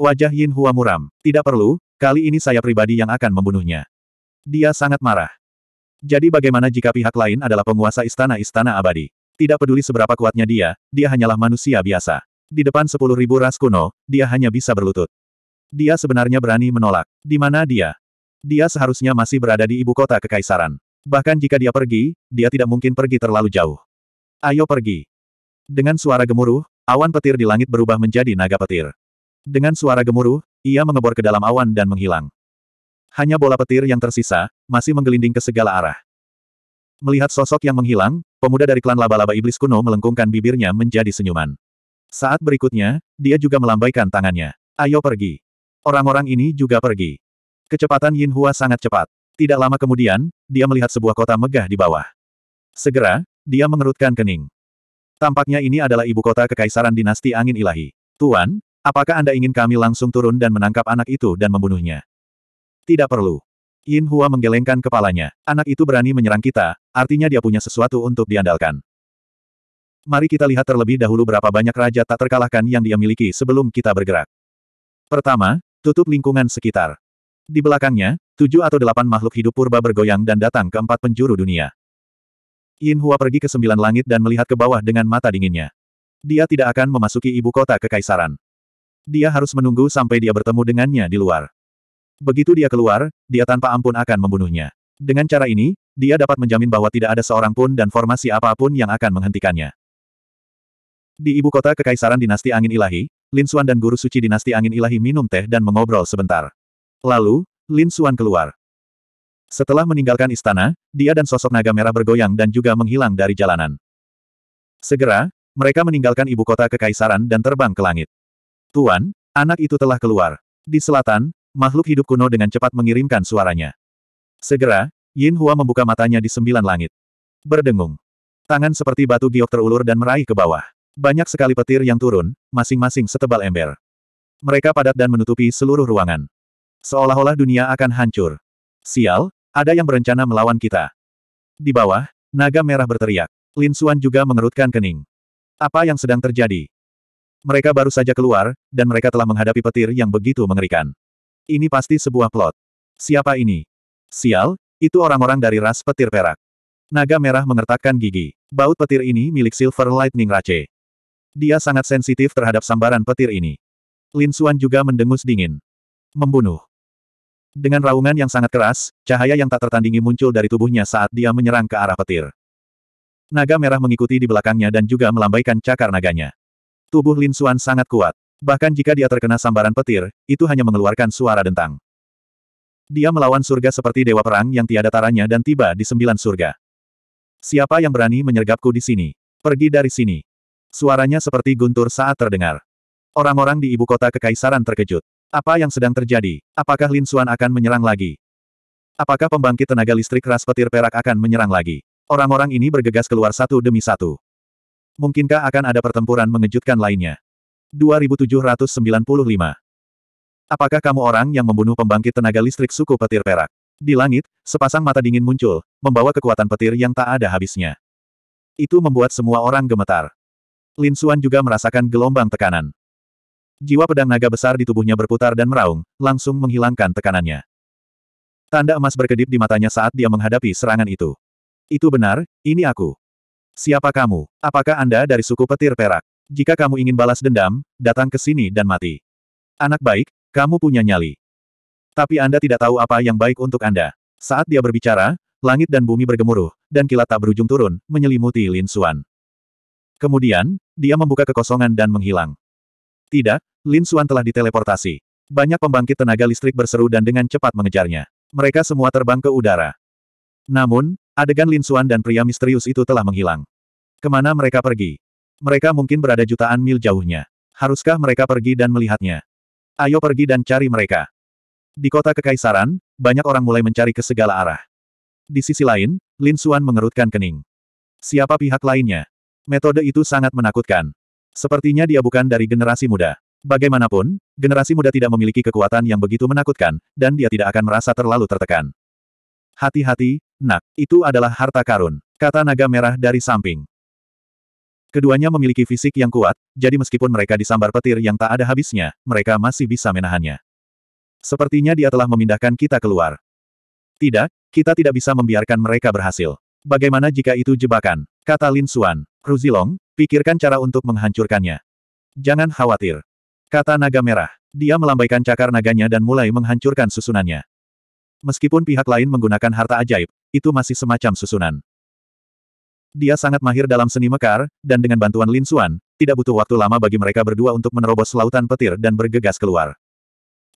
Wajah Yin Hua muram. Tidak perlu, kali ini saya pribadi yang akan membunuhnya. Dia sangat marah. Jadi bagaimana jika pihak lain adalah penguasa istana-istana abadi? Tidak peduli seberapa kuatnya dia, dia hanyalah manusia biasa. Di depan sepuluh ribu ras kuno, dia hanya bisa berlutut. Dia sebenarnya berani menolak. Di mana dia? Dia seharusnya masih berada di ibu kota kekaisaran. Bahkan jika dia pergi, dia tidak mungkin pergi terlalu jauh. Ayo pergi. Dengan suara gemuruh, awan petir di langit berubah menjadi naga petir. Dengan suara gemuruh, ia mengebor ke dalam awan dan menghilang. Hanya bola petir yang tersisa, masih menggelinding ke segala arah. Melihat sosok yang menghilang, pemuda dari klan laba-laba iblis kuno melengkungkan bibirnya menjadi senyuman. Saat berikutnya, dia juga melambaikan tangannya. Ayo pergi. Orang-orang ini juga pergi. Kecepatan Yin Hua sangat cepat. Tidak lama kemudian, dia melihat sebuah kota megah di bawah. Segera, dia mengerutkan kening. Tampaknya ini adalah ibu kota kekaisaran dinasti angin ilahi. Tuan, apakah Anda ingin kami langsung turun dan menangkap anak itu dan membunuhnya? Tidak perlu. Yin Hua menggelengkan kepalanya. Anak itu berani menyerang kita, artinya dia punya sesuatu untuk diandalkan. Mari kita lihat terlebih dahulu berapa banyak raja tak terkalahkan yang dia miliki sebelum kita bergerak. Pertama, tutup lingkungan sekitar. Di belakangnya, tujuh atau delapan makhluk hidup purba bergoyang dan datang ke empat penjuru dunia. Yin Hua pergi ke sembilan langit dan melihat ke bawah dengan mata dinginnya. Dia tidak akan memasuki ibu kota kekaisaran. Dia harus menunggu sampai dia bertemu dengannya di luar. Begitu dia keluar, dia tanpa ampun akan membunuhnya. Dengan cara ini, dia dapat menjamin bahwa tidak ada seorang pun dan formasi apapun yang akan menghentikannya. Di ibu kota Kekaisaran Dinasti Angin Ilahi, Lin Xuan dan Guru Suci Dinasti Angin Ilahi minum teh dan mengobrol sebentar. Lalu, Lin Xuan keluar. Setelah meninggalkan istana, dia dan sosok naga merah bergoyang dan juga menghilang dari jalanan. Segera, mereka meninggalkan ibu kota kekaisaran dan terbang ke langit. Tuan, anak itu telah keluar. Di selatan, Makhluk hidup kuno dengan cepat mengirimkan suaranya. Segera, Yin Hua membuka matanya di sembilan langit. Berdengung. Tangan seperti batu giok terulur dan meraih ke bawah. Banyak sekali petir yang turun, masing-masing setebal ember. Mereka padat dan menutupi seluruh ruangan. Seolah-olah dunia akan hancur. Sial, ada yang berencana melawan kita. Di bawah, naga merah berteriak. Lin Xuan juga mengerutkan kening. Apa yang sedang terjadi? Mereka baru saja keluar, dan mereka telah menghadapi petir yang begitu mengerikan. Ini pasti sebuah plot. Siapa ini? Sial, itu orang-orang dari ras petir perak. Naga merah mengertakkan gigi. Baut petir ini milik Silver Lightning Rache. Dia sangat sensitif terhadap sambaran petir ini. Lin Xuan juga mendengus dingin. Membunuh. Dengan raungan yang sangat keras, cahaya yang tak tertandingi muncul dari tubuhnya saat dia menyerang ke arah petir. Naga merah mengikuti di belakangnya dan juga melambaikan cakar naganya. Tubuh Lin Xuan sangat kuat. Bahkan jika dia terkena sambaran petir, itu hanya mengeluarkan suara dentang. Dia melawan surga seperti dewa perang yang tiada taranya dan tiba di sembilan surga. Siapa yang berani menyergapku di sini? Pergi dari sini. Suaranya seperti guntur saat terdengar. Orang-orang di ibu kota kekaisaran terkejut. Apa yang sedang terjadi? Apakah Lin Xuan akan menyerang lagi? Apakah pembangkit tenaga listrik ras petir perak akan menyerang lagi? Orang-orang ini bergegas keluar satu demi satu. Mungkinkah akan ada pertempuran mengejutkan lainnya? 2795. Apakah kamu orang yang membunuh pembangkit tenaga listrik suku petir perak? Di langit, sepasang mata dingin muncul, membawa kekuatan petir yang tak ada habisnya. Itu membuat semua orang gemetar. Lin Xuan juga merasakan gelombang tekanan. Jiwa pedang naga besar di tubuhnya berputar dan meraung, langsung menghilangkan tekanannya. Tanda emas berkedip di matanya saat dia menghadapi serangan itu. Itu benar, ini aku. Siapa kamu? Apakah Anda dari suku petir perak? Jika kamu ingin balas dendam, datang ke sini dan mati. Anak baik, kamu punya nyali. Tapi Anda tidak tahu apa yang baik untuk Anda. Saat dia berbicara, langit dan bumi bergemuruh, dan kilat tak berujung turun, menyelimuti Lin Xuan. Kemudian, dia membuka kekosongan dan menghilang. Tidak, Lin Xuan telah diteleportasi. Banyak pembangkit tenaga listrik berseru dan dengan cepat mengejarnya. Mereka semua terbang ke udara. Namun, adegan Lin Xuan dan pria misterius itu telah menghilang. Kemana mereka pergi? Mereka mungkin berada jutaan mil jauhnya. Haruskah mereka pergi dan melihatnya? Ayo pergi dan cari mereka. Di kota kekaisaran, banyak orang mulai mencari ke segala arah. Di sisi lain, Lin Suan mengerutkan kening. Siapa pihak lainnya? Metode itu sangat menakutkan. Sepertinya dia bukan dari generasi muda. Bagaimanapun, generasi muda tidak memiliki kekuatan yang begitu menakutkan, dan dia tidak akan merasa terlalu tertekan. Hati-hati, nak, itu adalah harta karun, kata naga merah dari samping. Keduanya memiliki fisik yang kuat, jadi meskipun mereka disambar petir yang tak ada habisnya, mereka masih bisa menahannya. Sepertinya dia telah memindahkan kita keluar. Tidak, kita tidak bisa membiarkan mereka berhasil. Bagaimana jika itu jebakan? Kata Lin Xuan. Ruzilong, pikirkan cara untuk menghancurkannya. Jangan khawatir. Kata naga merah. Dia melambaikan cakar naganya dan mulai menghancurkan susunannya. Meskipun pihak lain menggunakan harta ajaib, itu masih semacam susunan. Dia sangat mahir dalam seni mekar, dan dengan bantuan Lin Xuan, tidak butuh waktu lama bagi mereka berdua untuk menerobos lautan petir dan bergegas keluar.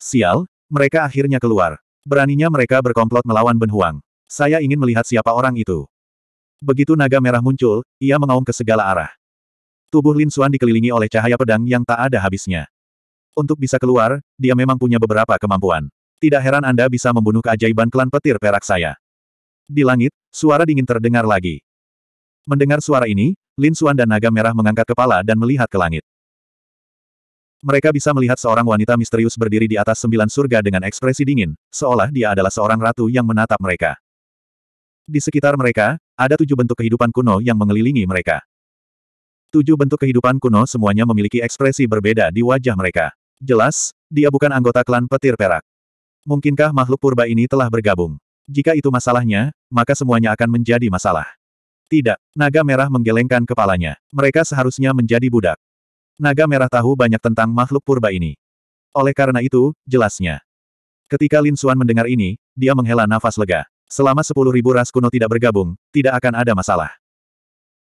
Sial, mereka akhirnya keluar. Beraninya mereka berkomplot melawan Ben Huang. Saya ingin melihat siapa orang itu. Begitu naga merah muncul, ia mengaum ke segala arah. Tubuh Lin Xuan dikelilingi oleh cahaya pedang yang tak ada habisnya. Untuk bisa keluar, dia memang punya beberapa kemampuan. Tidak heran Anda bisa membunuh keajaiban klan petir perak saya. Di langit, suara dingin terdengar lagi. Mendengar suara ini, Lin Xuan dan naga merah mengangkat kepala dan melihat ke langit. Mereka bisa melihat seorang wanita misterius berdiri di atas sembilan surga dengan ekspresi dingin, seolah dia adalah seorang ratu yang menatap mereka. Di sekitar mereka, ada tujuh bentuk kehidupan kuno yang mengelilingi mereka. Tujuh bentuk kehidupan kuno semuanya memiliki ekspresi berbeda di wajah mereka. Jelas, dia bukan anggota klan petir perak. Mungkinkah makhluk purba ini telah bergabung? Jika itu masalahnya, maka semuanya akan menjadi masalah. Tidak, naga merah menggelengkan kepalanya. Mereka seharusnya menjadi budak. Naga merah tahu banyak tentang makhluk purba ini. Oleh karena itu, jelasnya. Ketika Lin Suan mendengar ini, dia menghela nafas lega. Selama sepuluh ribu ras kuno tidak bergabung, tidak akan ada masalah.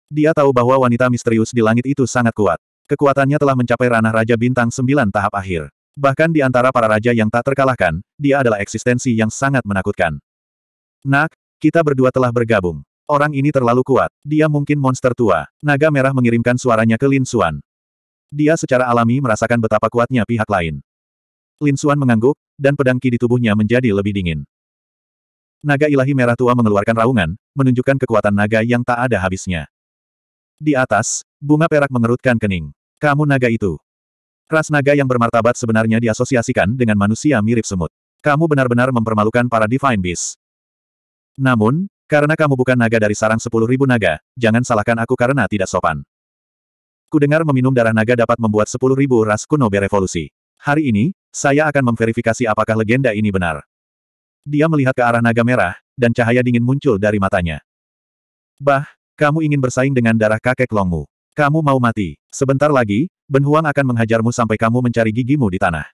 Dia tahu bahwa wanita misterius di langit itu sangat kuat. Kekuatannya telah mencapai ranah Raja Bintang sembilan tahap akhir. Bahkan di antara para raja yang tak terkalahkan, dia adalah eksistensi yang sangat menakutkan. Nak, kita berdua telah bergabung. Orang ini terlalu kuat. Dia mungkin monster tua. Naga merah mengirimkan suaranya ke Lin Xuan. Dia secara alami merasakan betapa kuatnya pihak lain. Lin Xuan mengangguk, dan pedang ki di tubuhnya menjadi lebih dingin. Naga ilahi merah tua mengeluarkan raungan, menunjukkan kekuatan naga yang tak ada habisnya. Di atas, bunga perak mengerutkan kening. Kamu naga itu. Ras naga yang bermartabat sebenarnya diasosiasikan dengan manusia mirip semut. Kamu benar-benar mempermalukan para Divine Beast. Namun, karena kamu bukan naga dari sarang sepuluh ribu naga, jangan salahkan aku karena tidak sopan. Kudengar meminum darah naga dapat membuat sepuluh ribu ras kuno berevolusi. Hari ini, saya akan memverifikasi apakah legenda ini benar. Dia melihat ke arah naga merah, dan cahaya dingin muncul dari matanya. Bah, kamu ingin bersaing dengan darah kakek longmu. Kamu mau mati. Sebentar lagi, Ben Huang akan menghajarmu sampai kamu mencari gigimu di tanah.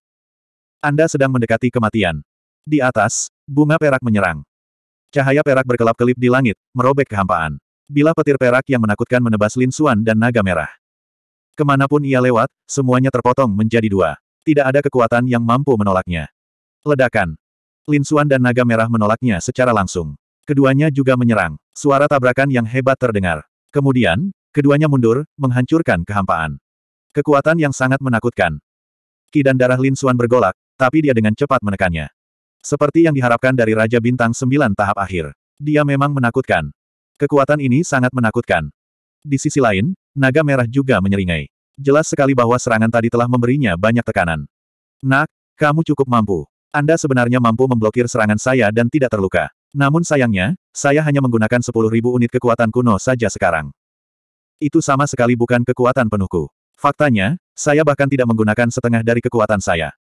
Anda sedang mendekati kematian. Di atas, bunga perak menyerang. Cahaya perak berkelap-kelip di langit, merobek kehampaan. Bila petir perak yang menakutkan menebas Lin Xuan dan naga merah. Kemanapun ia lewat, semuanya terpotong menjadi dua. Tidak ada kekuatan yang mampu menolaknya. Ledakan. Lin Xuan dan naga merah menolaknya secara langsung. Keduanya juga menyerang. Suara tabrakan yang hebat terdengar. Kemudian, keduanya mundur, menghancurkan kehampaan. Kekuatan yang sangat menakutkan. Ki dan darah Lin Xuan bergolak, tapi dia dengan cepat menekannya. Seperti yang diharapkan dari Raja Bintang Sembilan tahap akhir. Dia memang menakutkan. Kekuatan ini sangat menakutkan. Di sisi lain, naga merah juga menyeringai. Jelas sekali bahwa serangan tadi telah memberinya banyak tekanan. Nak, kamu cukup mampu. Anda sebenarnya mampu memblokir serangan saya dan tidak terluka. Namun sayangnya, saya hanya menggunakan 10.000 unit kekuatan kuno saja sekarang. Itu sama sekali bukan kekuatan penuhku. Faktanya, saya bahkan tidak menggunakan setengah dari kekuatan saya.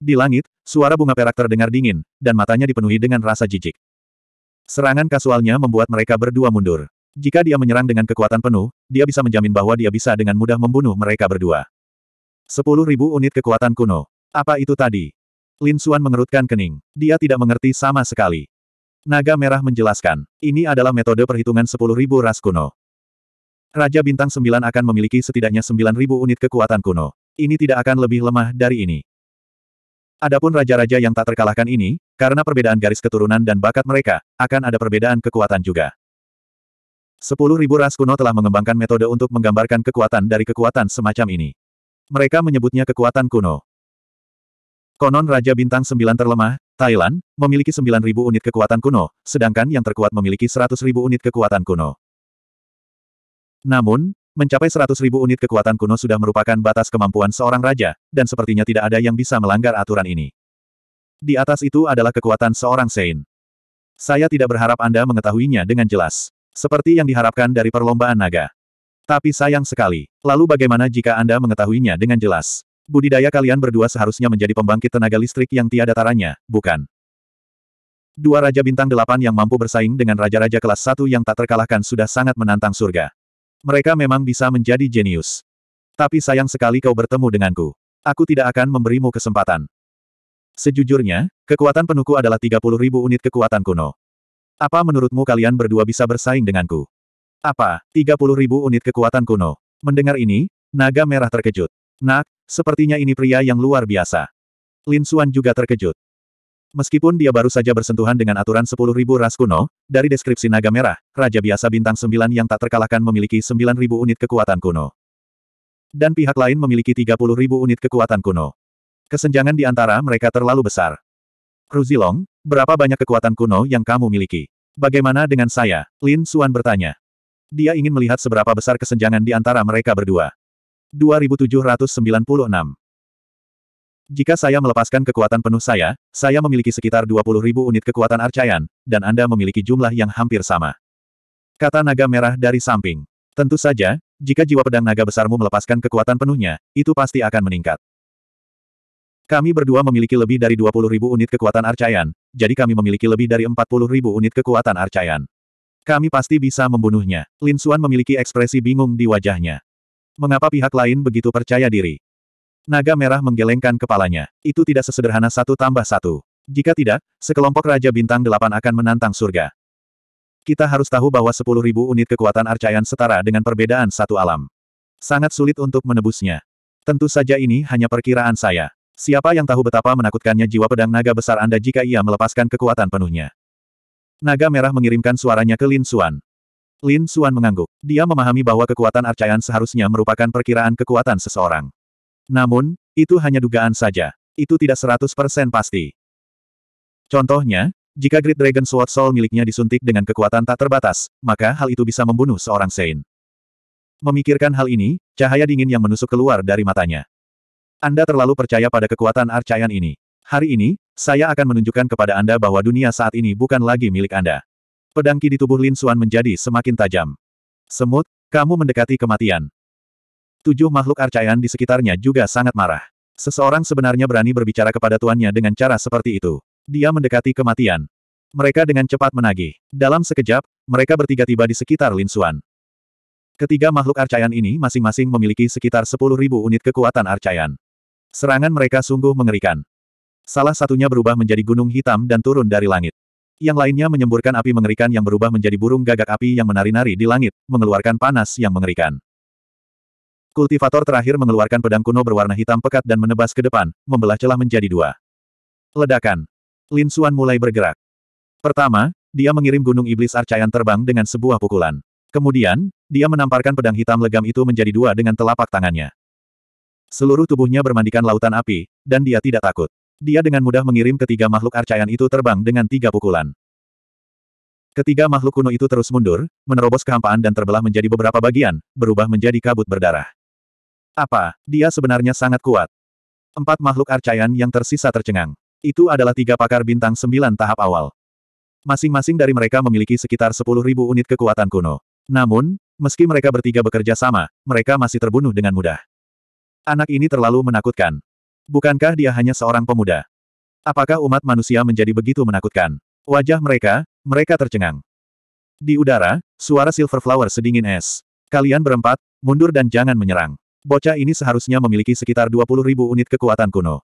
Di langit, suara bunga perak terdengar dingin, dan matanya dipenuhi dengan rasa jijik. Serangan kasualnya membuat mereka berdua mundur. Jika dia menyerang dengan kekuatan penuh, dia bisa menjamin bahwa dia bisa dengan mudah membunuh mereka berdua. Sepuluh ribu unit kekuatan kuno. Apa itu tadi? Lin Xuan mengerutkan kening. Dia tidak mengerti sama sekali. Naga Merah menjelaskan, ini adalah metode perhitungan sepuluh ribu ras kuno. Raja Bintang sembilan akan memiliki setidaknya sembilan ribu unit kekuatan kuno. Ini tidak akan lebih lemah dari ini. Adapun raja-raja yang tak terkalahkan ini, karena perbedaan garis keturunan dan bakat mereka, akan ada perbedaan kekuatan juga. Sepuluh ribu ras kuno telah mengembangkan metode untuk menggambarkan kekuatan dari kekuatan semacam ini. Mereka menyebutnya kekuatan kuno. Konon Raja Bintang 9 terlemah, Thailand, memiliki 9.000 unit kekuatan kuno, sedangkan yang terkuat memiliki 100.000 unit kekuatan kuno. Namun, Mencapai ribu unit kekuatan kuno sudah merupakan batas kemampuan seorang raja, dan sepertinya tidak ada yang bisa melanggar aturan ini. Di atas itu adalah kekuatan seorang Sein. Saya tidak berharap Anda mengetahuinya dengan jelas. Seperti yang diharapkan dari perlombaan naga. Tapi sayang sekali. Lalu bagaimana jika Anda mengetahuinya dengan jelas? Budidaya kalian berdua seharusnya menjadi pembangkit tenaga listrik yang tiada taranya, bukan? Dua Raja Bintang Delapan yang mampu bersaing dengan Raja-Raja kelas satu yang tak terkalahkan sudah sangat menantang surga. Mereka memang bisa menjadi jenius. Tapi sayang sekali kau bertemu denganku. Aku tidak akan memberimu kesempatan. Sejujurnya, kekuatan penuhku adalah ribu unit kekuatan kuno. Apa menurutmu kalian berdua bisa bersaing denganku? Apa, ribu unit kekuatan kuno? Mendengar ini, naga merah terkejut. Nak, sepertinya ini pria yang luar biasa. Lin Suan juga terkejut. Meskipun dia baru saja bersentuhan dengan aturan 10.000 ras kuno, dari deskripsi naga merah, Raja Biasa Bintang 9 yang tak terkalahkan memiliki 9.000 unit kekuatan kuno. Dan pihak lain memiliki 30.000 unit kekuatan kuno. Kesenjangan di antara mereka terlalu besar. Cruzilong, berapa banyak kekuatan kuno yang kamu miliki? Bagaimana dengan saya? Lin Suan bertanya. Dia ingin melihat seberapa besar kesenjangan di antara mereka berdua. 2796 jika saya melepaskan kekuatan penuh saya, saya memiliki sekitar ribu unit kekuatan arcayan, dan Anda memiliki jumlah yang hampir sama. Kata naga merah dari samping. Tentu saja, jika jiwa pedang naga besarmu melepaskan kekuatan penuhnya, itu pasti akan meningkat. Kami berdua memiliki lebih dari ribu unit kekuatan arcayan, jadi kami memiliki lebih dari ribu unit kekuatan arcayan. Kami pasti bisa membunuhnya. Lin Xuan memiliki ekspresi bingung di wajahnya. Mengapa pihak lain begitu percaya diri? Naga merah menggelengkan kepalanya. Itu tidak sesederhana satu tambah satu. Jika tidak, sekelompok Raja Bintang Delapan akan menantang surga. Kita harus tahu bahwa sepuluh ribu unit kekuatan Arcayan setara dengan perbedaan satu alam. Sangat sulit untuk menebusnya. Tentu saja ini hanya perkiraan saya. Siapa yang tahu betapa menakutkannya jiwa pedang naga besar Anda jika ia melepaskan kekuatan penuhnya. Naga merah mengirimkan suaranya ke Lin Suan. Lin Suan mengangguk. Dia memahami bahwa kekuatan Arcayan seharusnya merupakan perkiraan kekuatan seseorang. Namun, itu hanya dugaan saja. Itu tidak 100% pasti. Contohnya, jika Great Dragon Sword Soul miliknya disuntik dengan kekuatan tak terbatas, maka hal itu bisa membunuh seorang Saint. Memikirkan hal ini, cahaya dingin yang menusuk keluar dari matanya. Anda terlalu percaya pada kekuatan Arcayan ini. Hari ini, saya akan menunjukkan kepada Anda bahwa dunia saat ini bukan lagi milik Anda. pedangki di tubuh Lin Xuan menjadi semakin tajam. Semut, kamu mendekati kematian. Tujuh makhluk arcayan di sekitarnya juga sangat marah. Seseorang sebenarnya berani berbicara kepada tuannya dengan cara seperti itu. Dia mendekati kematian. Mereka dengan cepat menagih. Dalam sekejap, mereka bertiga tiba di sekitar Lin Xuan. Ketiga makhluk arcayan ini masing-masing memiliki sekitar 10.000 unit kekuatan arcayan. Serangan mereka sungguh mengerikan. Salah satunya berubah menjadi gunung hitam dan turun dari langit. Yang lainnya menyemburkan api mengerikan yang berubah menjadi burung gagak api yang menari-nari di langit, mengeluarkan panas yang mengerikan. Kultivator terakhir mengeluarkan pedang kuno berwarna hitam pekat dan menebas ke depan, membelah celah menjadi dua. Ledakan. Lin Xuan mulai bergerak. Pertama, dia mengirim gunung iblis arcayan terbang dengan sebuah pukulan. Kemudian, dia menamparkan pedang hitam legam itu menjadi dua dengan telapak tangannya. Seluruh tubuhnya bermandikan lautan api, dan dia tidak takut. Dia dengan mudah mengirim ketiga makhluk arcayan itu terbang dengan tiga pukulan. Ketiga makhluk kuno itu terus mundur, menerobos kehampaan dan terbelah menjadi beberapa bagian, berubah menjadi kabut berdarah. Apa, dia sebenarnya sangat kuat. Empat makhluk arcaian yang tersisa tercengang. Itu adalah tiga pakar bintang sembilan tahap awal. Masing-masing dari mereka memiliki sekitar sepuluh ribu unit kekuatan kuno. Namun, meski mereka bertiga bekerja sama, mereka masih terbunuh dengan mudah. Anak ini terlalu menakutkan. Bukankah dia hanya seorang pemuda? Apakah umat manusia menjadi begitu menakutkan? Wajah mereka, mereka tercengang. Di udara, suara Silver Flower sedingin es. Kalian berempat, mundur dan jangan menyerang. Bocah ini seharusnya memiliki sekitar 20 ribu unit kekuatan kuno.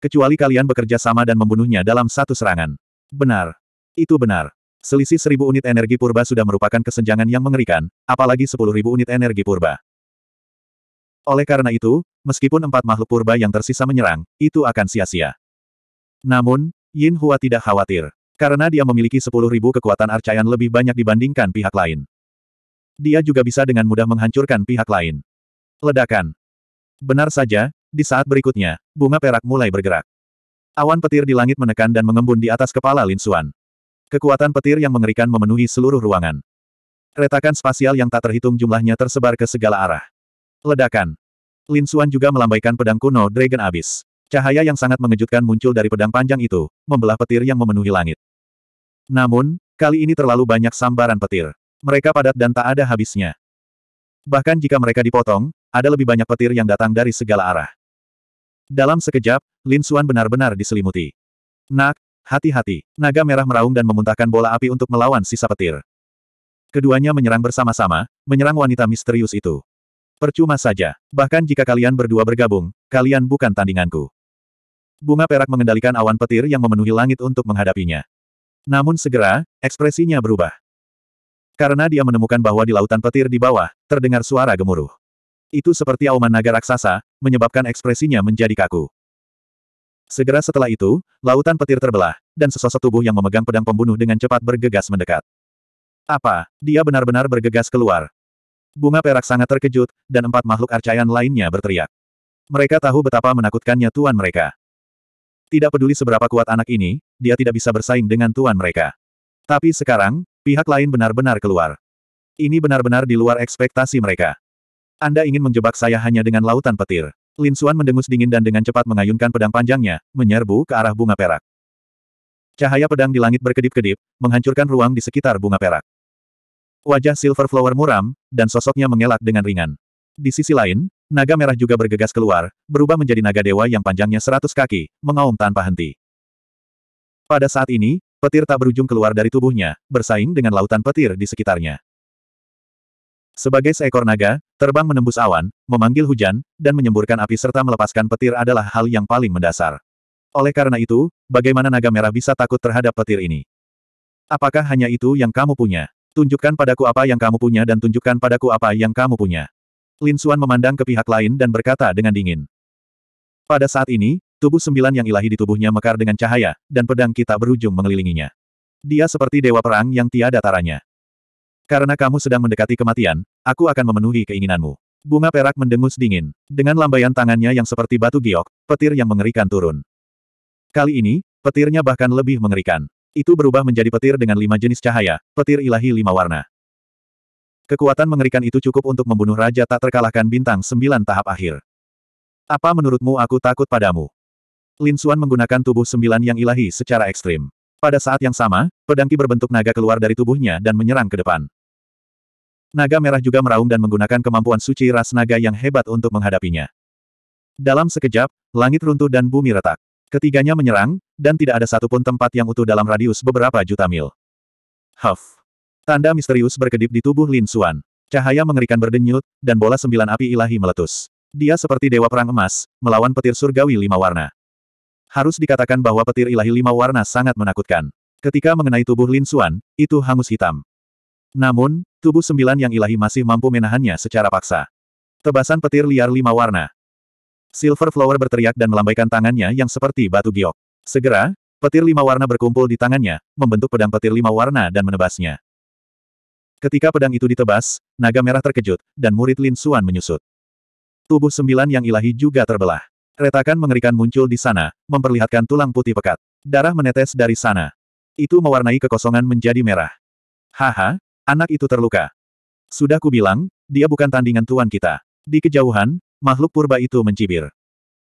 Kecuali kalian bekerja sama dan membunuhnya dalam satu serangan. Benar. Itu benar. Selisih seribu unit energi purba sudah merupakan kesenjangan yang mengerikan, apalagi sepuluh ribu unit energi purba. Oleh karena itu, meskipun empat makhluk purba yang tersisa menyerang, itu akan sia-sia. Namun, Yin Hua tidak khawatir. Karena dia memiliki sepuluh ribu kekuatan arcaian lebih banyak dibandingkan pihak lain. Dia juga bisa dengan mudah menghancurkan pihak lain. Ledakan. Benar saja, di saat berikutnya, bunga perak mulai bergerak. Awan petir di langit menekan dan mengembun di atas kepala Lin Xuan. Kekuatan petir yang mengerikan memenuhi seluruh ruangan. Retakan spasial yang tak terhitung jumlahnya tersebar ke segala arah. Ledakan. Lin Xuan juga melambaikan pedang kuno Dragon Abyss. Cahaya yang sangat mengejutkan muncul dari pedang panjang itu, membelah petir yang memenuhi langit. Namun, kali ini terlalu banyak sambaran petir. Mereka padat dan tak ada habisnya. Bahkan jika mereka dipotong, ada lebih banyak petir yang datang dari segala arah. Dalam sekejap, Lin Xuan benar-benar diselimuti. Nak, hati-hati. Naga merah meraung dan memuntahkan bola api untuk melawan sisa petir. Keduanya menyerang bersama-sama, menyerang wanita misterius itu. Percuma saja. Bahkan jika kalian berdua bergabung, kalian bukan tandinganku. Bunga perak mengendalikan awan petir yang memenuhi langit untuk menghadapinya. Namun segera, ekspresinya berubah. Karena dia menemukan bahwa di lautan petir di bawah, terdengar suara gemuruh. Itu seperti auman naga raksasa, menyebabkan ekspresinya menjadi kaku. Segera setelah itu, lautan petir terbelah, dan sesosok tubuh yang memegang pedang pembunuh dengan cepat bergegas mendekat. Apa? Dia benar-benar bergegas keluar. Bunga perak sangat terkejut, dan empat makhluk arcaian lainnya berteriak. Mereka tahu betapa menakutkannya tuan mereka. Tidak peduli seberapa kuat anak ini, dia tidak bisa bersaing dengan tuan mereka. Tapi sekarang, pihak lain benar-benar keluar. Ini benar-benar di luar ekspektasi mereka. Anda ingin menjebak saya hanya dengan lautan petir. Lin Suan mendengus dingin dan dengan cepat mengayunkan pedang panjangnya, menyerbu ke arah bunga perak. Cahaya pedang di langit berkedip-kedip, menghancurkan ruang di sekitar bunga perak. Wajah Silver Flower muram, dan sosoknya mengelak dengan ringan. Di sisi lain, naga merah juga bergegas keluar, berubah menjadi naga dewa yang panjangnya seratus kaki, mengaum tanpa henti. Pada saat ini, petir tak berujung keluar dari tubuhnya, bersaing dengan lautan petir di sekitarnya. Sebagai seekor naga, terbang menembus awan, memanggil hujan, dan menyemburkan api serta melepaskan petir adalah hal yang paling mendasar. Oleh karena itu, bagaimana naga merah bisa takut terhadap petir ini? Apakah hanya itu yang kamu punya? Tunjukkan padaku apa yang kamu punya dan tunjukkan padaku apa yang kamu punya. Lin Xuan memandang ke pihak lain dan berkata dengan dingin. Pada saat ini, tubuh sembilan yang ilahi di tubuhnya mekar dengan cahaya, dan pedang kita berujung mengelilinginya. Dia seperti dewa perang yang tiada taranya. Karena kamu sedang mendekati kematian, aku akan memenuhi keinginanmu. Bunga perak mendengus dingin. Dengan lambaian tangannya yang seperti batu giok, petir yang mengerikan turun. Kali ini, petirnya bahkan lebih mengerikan. Itu berubah menjadi petir dengan lima jenis cahaya, petir ilahi lima warna. Kekuatan mengerikan itu cukup untuk membunuh raja tak terkalahkan bintang sembilan tahap akhir. Apa menurutmu aku takut padamu? Lin Xuan menggunakan tubuh sembilan yang ilahi secara ekstrim. Pada saat yang sama, pedangki berbentuk naga keluar dari tubuhnya dan menyerang ke depan. Naga merah juga meraung dan menggunakan kemampuan suci ras naga yang hebat untuk menghadapinya. Dalam sekejap, langit runtuh dan bumi retak. Ketiganya menyerang, dan tidak ada satupun tempat yang utuh dalam radius beberapa juta mil. Huff. Tanda misterius berkedip di tubuh Lin Suan. Cahaya mengerikan berdenyut, dan bola sembilan api ilahi meletus. Dia seperti dewa perang emas, melawan petir surgawi lima warna. Harus dikatakan bahwa petir ilahi lima warna sangat menakutkan. Ketika mengenai tubuh Lin Suan, itu hangus hitam. Namun, Tubuh sembilan yang ilahi masih mampu menahannya secara paksa. Tebasan petir liar lima warna. Silver Flower berteriak dan melambaikan tangannya yang seperti batu giok. Segera, petir lima warna berkumpul di tangannya, membentuk pedang petir lima warna dan menebasnya. Ketika pedang itu ditebas, naga merah terkejut, dan murid Lin Suan menyusut. Tubuh sembilan yang ilahi juga terbelah. Retakan mengerikan muncul di sana, memperlihatkan tulang putih pekat. Darah menetes dari sana. Itu mewarnai kekosongan menjadi merah. Haha, Anak itu terluka. Sudah kubilang, dia bukan tandingan tuan kita. Di kejauhan, makhluk purba itu mencibir.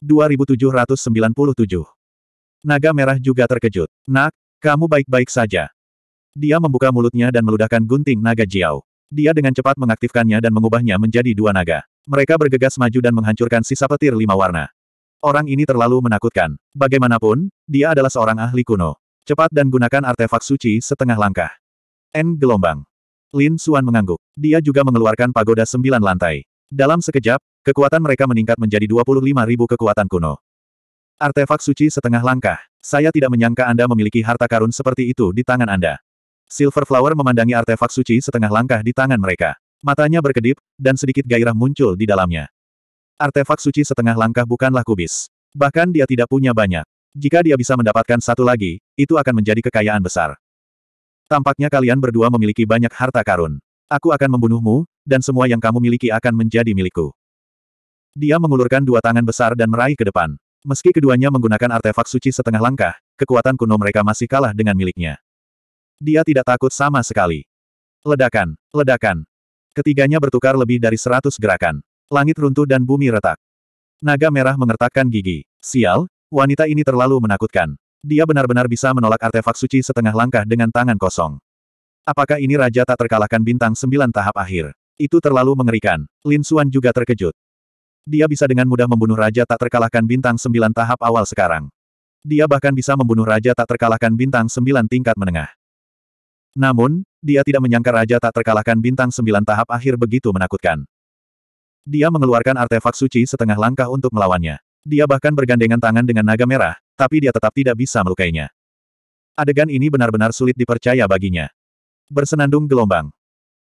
2797. Naga merah juga terkejut. Nak, kamu baik-baik saja. Dia membuka mulutnya dan meludahkan gunting naga Jiao. Dia dengan cepat mengaktifkannya dan mengubahnya menjadi dua naga. Mereka bergegas maju dan menghancurkan sisa petir lima warna. Orang ini terlalu menakutkan. Bagaimanapun, dia adalah seorang ahli kuno. Cepat dan gunakan artefak suci setengah langkah. N gelombang. Lin Suan mengangguk. Dia juga mengeluarkan pagoda sembilan lantai. Dalam sekejap, kekuatan mereka meningkat menjadi 25 ribu kekuatan kuno. Artefak suci setengah langkah. Saya tidak menyangka Anda memiliki harta karun seperti itu di tangan Anda. Silver Flower memandangi artefak suci setengah langkah di tangan mereka. Matanya berkedip, dan sedikit gairah muncul di dalamnya. Artefak suci setengah langkah bukanlah kubis. Bahkan dia tidak punya banyak. Jika dia bisa mendapatkan satu lagi, itu akan menjadi kekayaan besar. Tampaknya kalian berdua memiliki banyak harta karun. Aku akan membunuhmu, dan semua yang kamu miliki akan menjadi milikku. Dia mengulurkan dua tangan besar dan meraih ke depan. Meski keduanya menggunakan artefak suci setengah langkah, kekuatan kuno mereka masih kalah dengan miliknya. Dia tidak takut sama sekali. Ledakan, ledakan. Ketiganya bertukar lebih dari seratus gerakan. Langit runtuh dan bumi retak. Naga merah mengertakkan gigi. Sial, wanita ini terlalu menakutkan. Dia benar-benar bisa menolak artefak suci setengah langkah dengan tangan kosong. Apakah ini raja tak terkalahkan bintang sembilan tahap akhir? Itu terlalu mengerikan. Lin Xuan juga terkejut. Dia bisa dengan mudah membunuh raja tak terkalahkan bintang sembilan tahap awal sekarang. Dia bahkan bisa membunuh raja tak terkalahkan bintang sembilan tingkat menengah. Namun, dia tidak menyangka raja tak terkalahkan bintang sembilan tahap akhir begitu menakutkan. Dia mengeluarkan artefak suci setengah langkah untuk melawannya. Dia bahkan bergandengan tangan dengan naga merah, tapi dia tetap tidak bisa melukainya. Adegan ini benar-benar sulit dipercaya baginya. Bersenandung gelombang.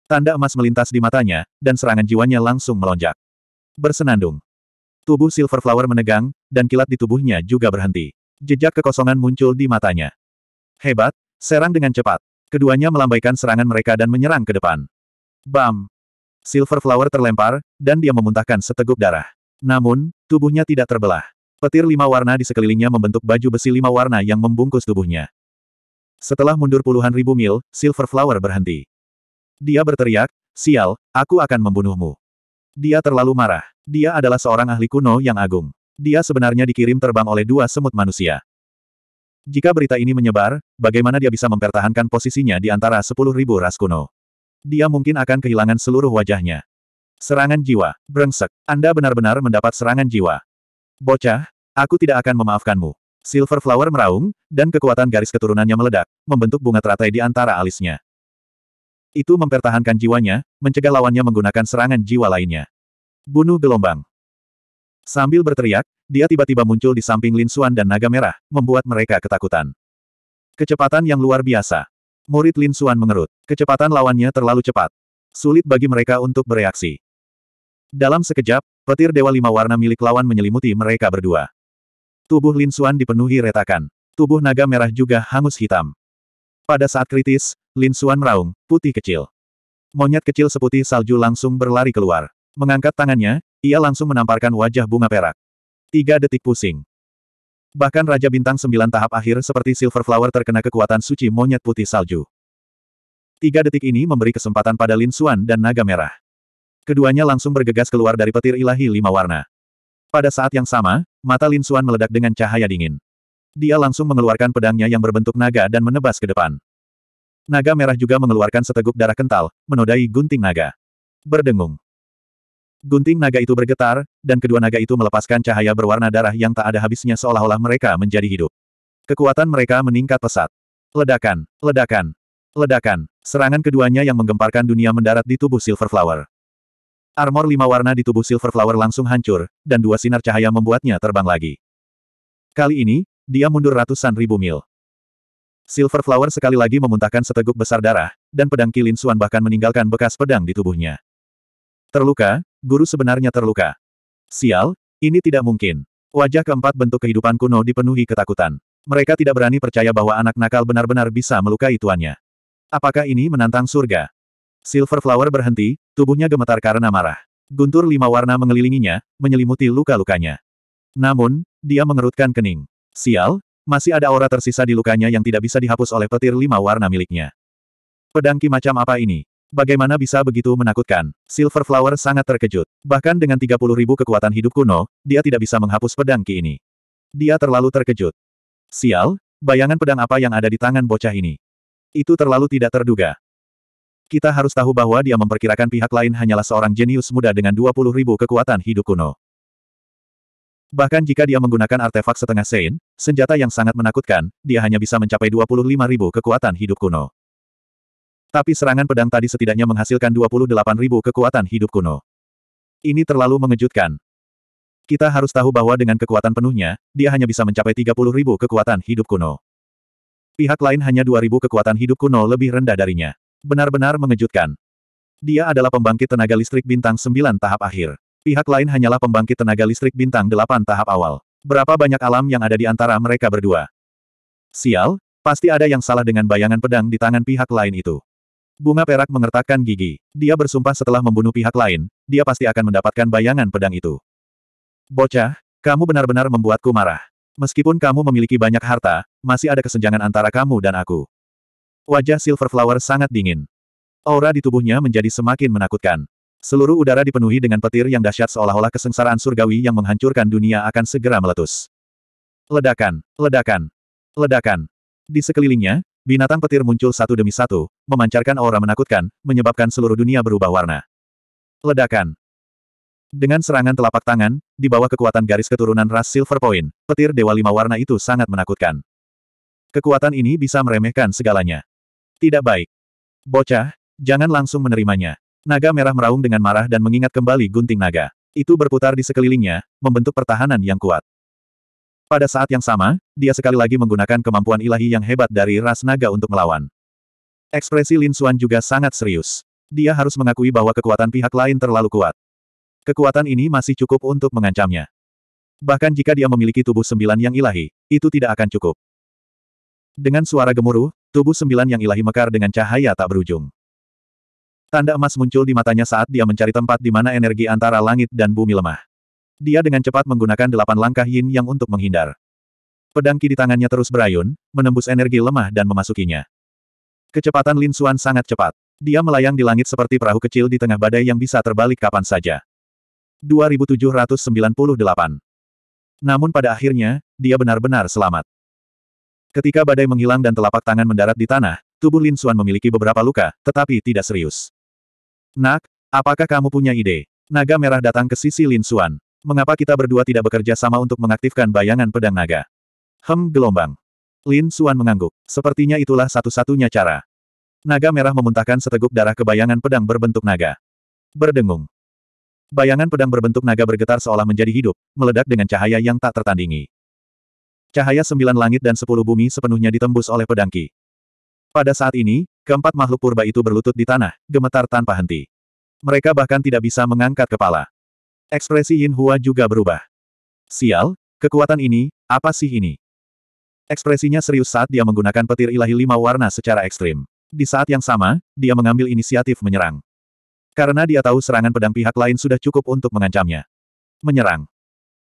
Tanda emas melintas di matanya, dan serangan jiwanya langsung melonjak. Bersenandung. Tubuh Silver Flower menegang, dan kilat di tubuhnya juga berhenti. Jejak kekosongan muncul di matanya. Hebat, serang dengan cepat. Keduanya melambaikan serangan mereka dan menyerang ke depan. Bam! Silver Flower terlempar, dan dia memuntahkan seteguk darah. Namun, tubuhnya tidak terbelah. Petir lima warna di sekelilingnya membentuk baju besi lima warna yang membungkus tubuhnya. Setelah mundur puluhan ribu mil, Silver Flower berhenti. Dia berteriak, Sial, aku akan membunuhmu. Dia terlalu marah. Dia adalah seorang ahli kuno yang agung. Dia sebenarnya dikirim terbang oleh dua semut manusia. Jika berita ini menyebar, bagaimana dia bisa mempertahankan posisinya di antara sepuluh ribu ras kuno? Dia mungkin akan kehilangan seluruh wajahnya. Serangan jiwa. Brengsek. Anda benar-benar mendapat serangan jiwa. Bocah, aku tidak akan memaafkanmu. Silver Flower meraung, dan kekuatan garis keturunannya meledak, membentuk bunga teratai di antara alisnya. Itu mempertahankan jiwanya, mencegah lawannya menggunakan serangan jiwa lainnya. Bunuh gelombang. Sambil berteriak, dia tiba-tiba muncul di samping Lin Suan dan Naga Merah, membuat mereka ketakutan. Kecepatan yang luar biasa. Murid Lin Suan mengerut. Kecepatan lawannya terlalu cepat. Sulit bagi mereka untuk bereaksi. Dalam sekejap, petir dewa lima warna milik lawan menyelimuti mereka berdua. Tubuh Lin Suan dipenuhi retakan. Tubuh naga merah juga hangus hitam. Pada saat kritis, Lin Suan meraung, putih kecil. Monyet kecil seputih salju langsung berlari keluar. Mengangkat tangannya, ia langsung menamparkan wajah bunga perak. Tiga detik pusing. Bahkan Raja Bintang sembilan tahap akhir seperti Silver Flower terkena kekuatan suci monyet putih salju. Tiga detik ini memberi kesempatan pada Lin Suan dan Naga Merah. Keduanya langsung bergegas keluar dari petir ilahi lima warna. Pada saat yang sama, mata Lin Xuan meledak dengan cahaya dingin. Dia langsung mengeluarkan pedangnya yang berbentuk naga dan menebas ke depan. Naga merah juga mengeluarkan seteguk darah kental, menodai gunting naga. Berdengung. Gunting naga itu bergetar, dan kedua naga itu melepaskan cahaya berwarna darah yang tak ada habisnya seolah-olah mereka menjadi hidup. Kekuatan mereka meningkat pesat. Ledakan, ledakan, ledakan. Serangan keduanya yang menggemparkan dunia mendarat di tubuh Silver Flower. Armor lima warna di tubuh Silver Flower langsung hancur, dan dua sinar cahaya membuatnya terbang lagi. Kali ini, dia mundur ratusan ribu mil. Silver Flower sekali lagi memuntahkan seteguk besar darah, dan pedang Kilin Suan bahkan meninggalkan bekas pedang di tubuhnya. Terluka, guru sebenarnya terluka. Sial, ini tidak mungkin. Wajah keempat bentuk kehidupan kuno dipenuhi ketakutan. Mereka tidak berani percaya bahwa anak nakal benar-benar bisa melukai tuannya. Apakah ini menantang surga? Silver Flower berhenti, tubuhnya gemetar karena marah. Guntur lima warna mengelilinginya, menyelimuti luka-lukanya. Namun, dia mengerutkan kening. Sial, masih ada aura tersisa di lukanya yang tidak bisa dihapus oleh petir lima warna miliknya. Pedangki macam apa ini? Bagaimana bisa begitu menakutkan? Silver Flower sangat terkejut. Bahkan dengan 30 ribu kekuatan hidup kuno, dia tidak bisa menghapus pedangki ini. Dia terlalu terkejut. Sial, bayangan pedang apa yang ada di tangan bocah ini? Itu terlalu tidak terduga. Kita harus tahu bahwa dia memperkirakan pihak lain hanyalah seorang jenius muda dengan 20 ribu kekuatan hidup kuno. Bahkan jika dia menggunakan artefak setengah sein, senjata yang sangat menakutkan, dia hanya bisa mencapai 25 ribu kekuatan hidup kuno. Tapi serangan pedang tadi setidaknya menghasilkan 28 ribu kekuatan hidup kuno. Ini terlalu mengejutkan. Kita harus tahu bahwa dengan kekuatan penuhnya, dia hanya bisa mencapai 30 ribu kekuatan hidup kuno. Pihak lain hanya ribu kekuatan hidup kuno lebih rendah darinya. Benar-benar mengejutkan. Dia adalah pembangkit tenaga listrik bintang 9 tahap akhir. Pihak lain hanyalah pembangkit tenaga listrik bintang 8 tahap awal. Berapa banyak alam yang ada di antara mereka berdua? Sial, pasti ada yang salah dengan bayangan pedang di tangan pihak lain itu. Bunga perak mengertakkan gigi. Dia bersumpah setelah membunuh pihak lain, dia pasti akan mendapatkan bayangan pedang itu. Bocah, kamu benar-benar membuatku marah. Meskipun kamu memiliki banyak harta, masih ada kesenjangan antara kamu dan aku. Wajah Silver Flower sangat dingin. Aura di tubuhnya menjadi semakin menakutkan. Seluruh udara dipenuhi dengan petir yang dahsyat seolah-olah kesengsaraan surgawi yang menghancurkan dunia akan segera meletus. Ledakan, ledakan, ledakan. Di sekelilingnya, binatang petir muncul satu demi satu, memancarkan aura menakutkan, menyebabkan seluruh dunia berubah warna. Ledakan, dengan serangan telapak tangan, di bawah kekuatan garis keturunan ras Silver Point, petir Dewa Lima Warna itu sangat menakutkan. Kekuatan ini bisa meremehkan segalanya. Tidak baik. Bocah, jangan langsung menerimanya. Naga merah meraung dengan marah dan mengingat kembali gunting naga. Itu berputar di sekelilingnya, membentuk pertahanan yang kuat. Pada saat yang sama, dia sekali lagi menggunakan kemampuan ilahi yang hebat dari ras naga untuk melawan. Ekspresi Lin Xuan juga sangat serius. Dia harus mengakui bahwa kekuatan pihak lain terlalu kuat. Kekuatan ini masih cukup untuk mengancamnya. Bahkan jika dia memiliki tubuh sembilan yang ilahi, itu tidak akan cukup. Dengan suara gemuruh, Tubuh sembilan yang ilahi mekar dengan cahaya tak berujung. Tanda emas muncul di matanya saat dia mencari tempat di mana energi antara langit dan bumi lemah. Dia dengan cepat menggunakan delapan langkah yin yang untuk menghindar. Pedang ki di tangannya terus berayun, menembus energi lemah dan memasukinya. Kecepatan Lin Xuan sangat cepat. Dia melayang di langit seperti perahu kecil di tengah badai yang bisa terbalik kapan saja. 2798. Namun pada akhirnya, dia benar-benar selamat. Ketika badai menghilang dan telapak tangan mendarat di tanah, tubuh Lin Xuan memiliki beberapa luka, tetapi tidak serius. Nak, apakah kamu punya ide? Naga merah datang ke sisi Lin Xuan. Mengapa kita berdua tidak bekerja sama untuk mengaktifkan bayangan pedang naga? Hem gelombang. Lin Xuan mengangguk. Sepertinya itulah satu-satunya cara. Naga merah memuntahkan seteguk darah ke bayangan pedang berbentuk naga. Berdengung. Bayangan pedang berbentuk naga bergetar seolah menjadi hidup, meledak dengan cahaya yang tak tertandingi. Cahaya sembilan langit dan sepuluh bumi sepenuhnya ditembus oleh pedangki. Pada saat ini, keempat makhluk purba itu berlutut di tanah, gemetar tanpa henti. Mereka bahkan tidak bisa mengangkat kepala. Ekspresi Yin Hua juga berubah. Sial, kekuatan ini, apa sih ini? Ekspresinya serius saat dia menggunakan petir ilahi lima warna secara ekstrim. Di saat yang sama, dia mengambil inisiatif menyerang. Karena dia tahu serangan pedang pihak lain sudah cukup untuk mengancamnya. Menyerang.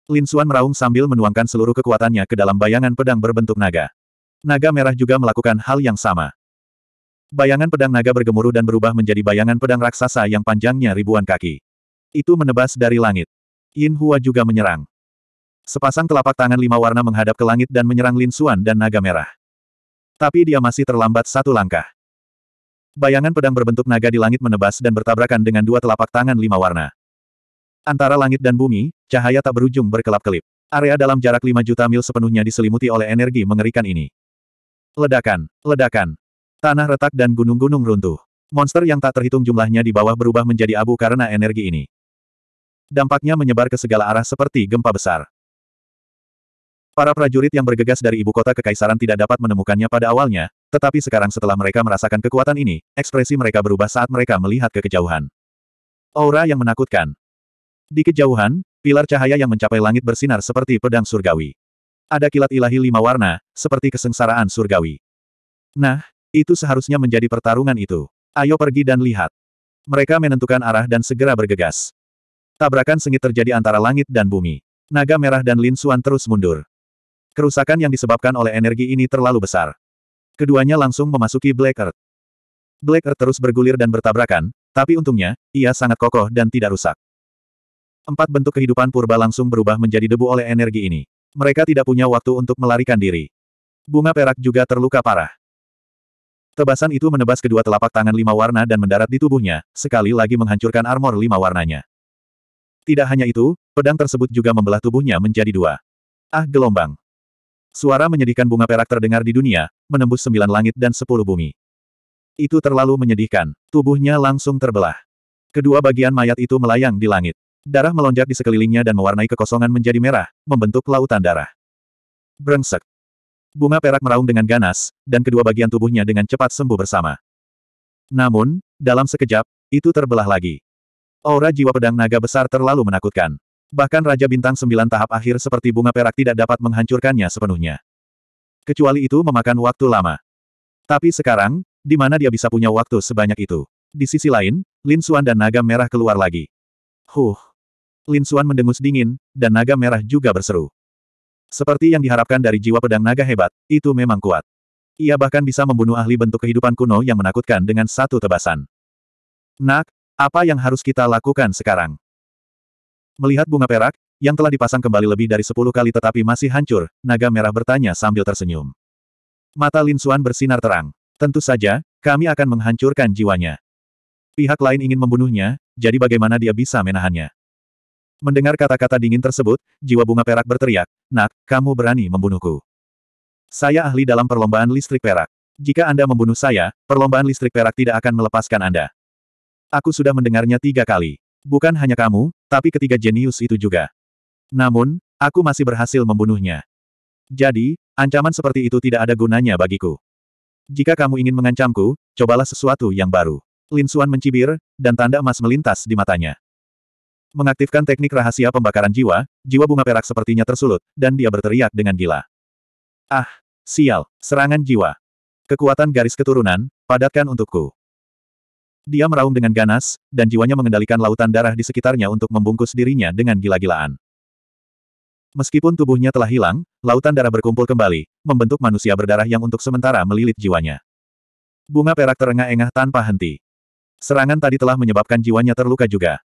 Lin Suan meraung sambil menuangkan seluruh kekuatannya ke dalam bayangan pedang berbentuk naga. Naga merah juga melakukan hal yang sama. Bayangan pedang naga bergemuruh dan berubah menjadi bayangan pedang raksasa yang panjangnya ribuan kaki. Itu menebas dari langit. Yin Hua juga menyerang. Sepasang telapak tangan lima warna menghadap ke langit dan menyerang Lin Suan dan naga merah. Tapi dia masih terlambat satu langkah. Bayangan pedang berbentuk naga di langit menebas dan bertabrakan dengan dua telapak tangan lima warna. Antara langit dan bumi, cahaya tak berujung berkelap-kelip. Area dalam jarak 5 juta mil sepenuhnya diselimuti oleh energi mengerikan ini. Ledakan, ledakan. Tanah retak dan gunung-gunung runtuh. Monster yang tak terhitung jumlahnya di bawah berubah menjadi abu karena energi ini. Dampaknya menyebar ke segala arah seperti gempa besar. Para prajurit yang bergegas dari ibu kota kekaisaran tidak dapat menemukannya pada awalnya, tetapi sekarang setelah mereka merasakan kekuatan ini, ekspresi mereka berubah saat mereka melihat ke kejauhan. Aura yang menakutkan, di kejauhan, pilar cahaya yang mencapai langit bersinar seperti pedang surgawi. Ada kilat ilahi lima warna, seperti kesengsaraan surgawi. Nah, itu seharusnya menjadi pertarungan itu. Ayo pergi dan lihat. Mereka menentukan arah dan segera bergegas. Tabrakan sengit terjadi antara langit dan bumi. Naga merah dan Lin Suan terus mundur. Kerusakan yang disebabkan oleh energi ini terlalu besar. Keduanya langsung memasuki Black Earth. Black Earth terus bergulir dan bertabrakan, tapi untungnya, ia sangat kokoh dan tidak rusak. Empat bentuk kehidupan purba langsung berubah menjadi debu oleh energi ini. Mereka tidak punya waktu untuk melarikan diri. Bunga perak juga terluka parah. Tebasan itu menebas kedua telapak tangan lima warna dan mendarat di tubuhnya, sekali lagi menghancurkan armor lima warnanya. Tidak hanya itu, pedang tersebut juga membelah tubuhnya menjadi dua. Ah gelombang. Suara menyedihkan bunga perak terdengar di dunia, menembus sembilan langit dan sepuluh bumi. Itu terlalu menyedihkan, tubuhnya langsung terbelah. Kedua bagian mayat itu melayang di langit. Darah melonjak di sekelilingnya dan mewarnai kekosongan menjadi merah, membentuk lautan darah. Brengsek. Bunga perak meraung dengan ganas, dan kedua bagian tubuhnya dengan cepat sembuh bersama. Namun, dalam sekejap, itu terbelah lagi. Aura jiwa pedang naga besar terlalu menakutkan. Bahkan Raja Bintang Sembilan tahap akhir seperti bunga perak tidak dapat menghancurkannya sepenuhnya. Kecuali itu memakan waktu lama. Tapi sekarang, di mana dia bisa punya waktu sebanyak itu? Di sisi lain, Lin Xuan dan naga merah keluar lagi. Huh, Lin Suan mendengus dingin, dan naga merah juga berseru. Seperti yang diharapkan dari jiwa pedang naga hebat, itu memang kuat. Ia bahkan bisa membunuh ahli bentuk kehidupan kuno yang menakutkan dengan satu tebasan. Nak, apa yang harus kita lakukan sekarang? Melihat bunga perak, yang telah dipasang kembali lebih dari sepuluh kali tetapi masih hancur, naga merah bertanya sambil tersenyum. Mata Lin Suan bersinar terang. Tentu saja, kami akan menghancurkan jiwanya. Pihak lain ingin membunuhnya, jadi bagaimana dia bisa menahannya? Mendengar kata-kata dingin tersebut, jiwa bunga perak berteriak, Nak, kamu berani membunuhku. Saya ahli dalam perlombaan listrik perak. Jika Anda membunuh saya, perlombaan listrik perak tidak akan melepaskan Anda. Aku sudah mendengarnya tiga kali. Bukan hanya kamu, tapi ketiga jenius itu juga. Namun, aku masih berhasil membunuhnya. Jadi, ancaman seperti itu tidak ada gunanya bagiku. Jika kamu ingin mengancamku, cobalah sesuatu yang baru. Lin Suan mencibir, dan tanda emas melintas di matanya. Mengaktifkan teknik rahasia pembakaran jiwa, jiwa bunga perak sepertinya tersulut, dan dia berteriak dengan gila. Ah, sial, serangan jiwa. Kekuatan garis keturunan, padatkan untukku. Dia meraung dengan ganas, dan jiwanya mengendalikan lautan darah di sekitarnya untuk membungkus dirinya dengan gila-gilaan. Meskipun tubuhnya telah hilang, lautan darah berkumpul kembali, membentuk manusia berdarah yang untuk sementara melilit jiwanya. Bunga perak terengah-engah tanpa henti. Serangan tadi telah menyebabkan jiwanya terluka juga.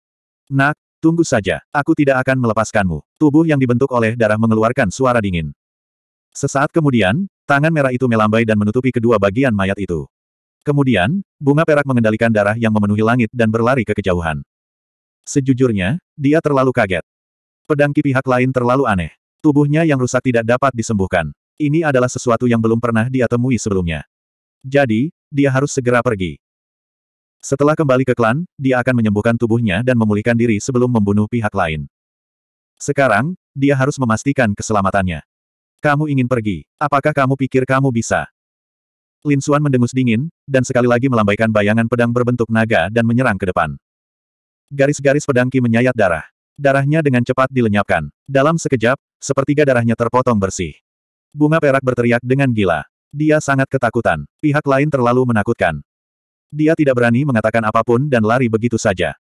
Nak, Tunggu saja, aku tidak akan melepaskanmu. Tubuh yang dibentuk oleh darah mengeluarkan suara dingin. Sesaat kemudian, tangan merah itu melambai dan menutupi kedua bagian mayat itu. Kemudian, bunga perak mengendalikan darah yang memenuhi langit dan berlari ke kejauhan. Sejujurnya, dia terlalu kaget. Pedang ki pihak lain terlalu aneh. Tubuhnya yang rusak tidak dapat disembuhkan. Ini adalah sesuatu yang belum pernah dia temui sebelumnya. Jadi, dia harus segera pergi. Setelah kembali ke klan, dia akan menyembuhkan tubuhnya dan memulihkan diri sebelum membunuh pihak lain. Sekarang, dia harus memastikan keselamatannya. Kamu ingin pergi. Apakah kamu pikir kamu bisa? Lin Xuan mendengus dingin, dan sekali lagi melambaikan bayangan pedang berbentuk naga dan menyerang ke depan. Garis-garis pedang Ki menyayat darah. Darahnya dengan cepat dilenyapkan. Dalam sekejap, sepertiga darahnya terpotong bersih. Bunga perak berteriak dengan gila. Dia sangat ketakutan. Pihak lain terlalu menakutkan. Dia tidak berani mengatakan apapun dan lari begitu saja.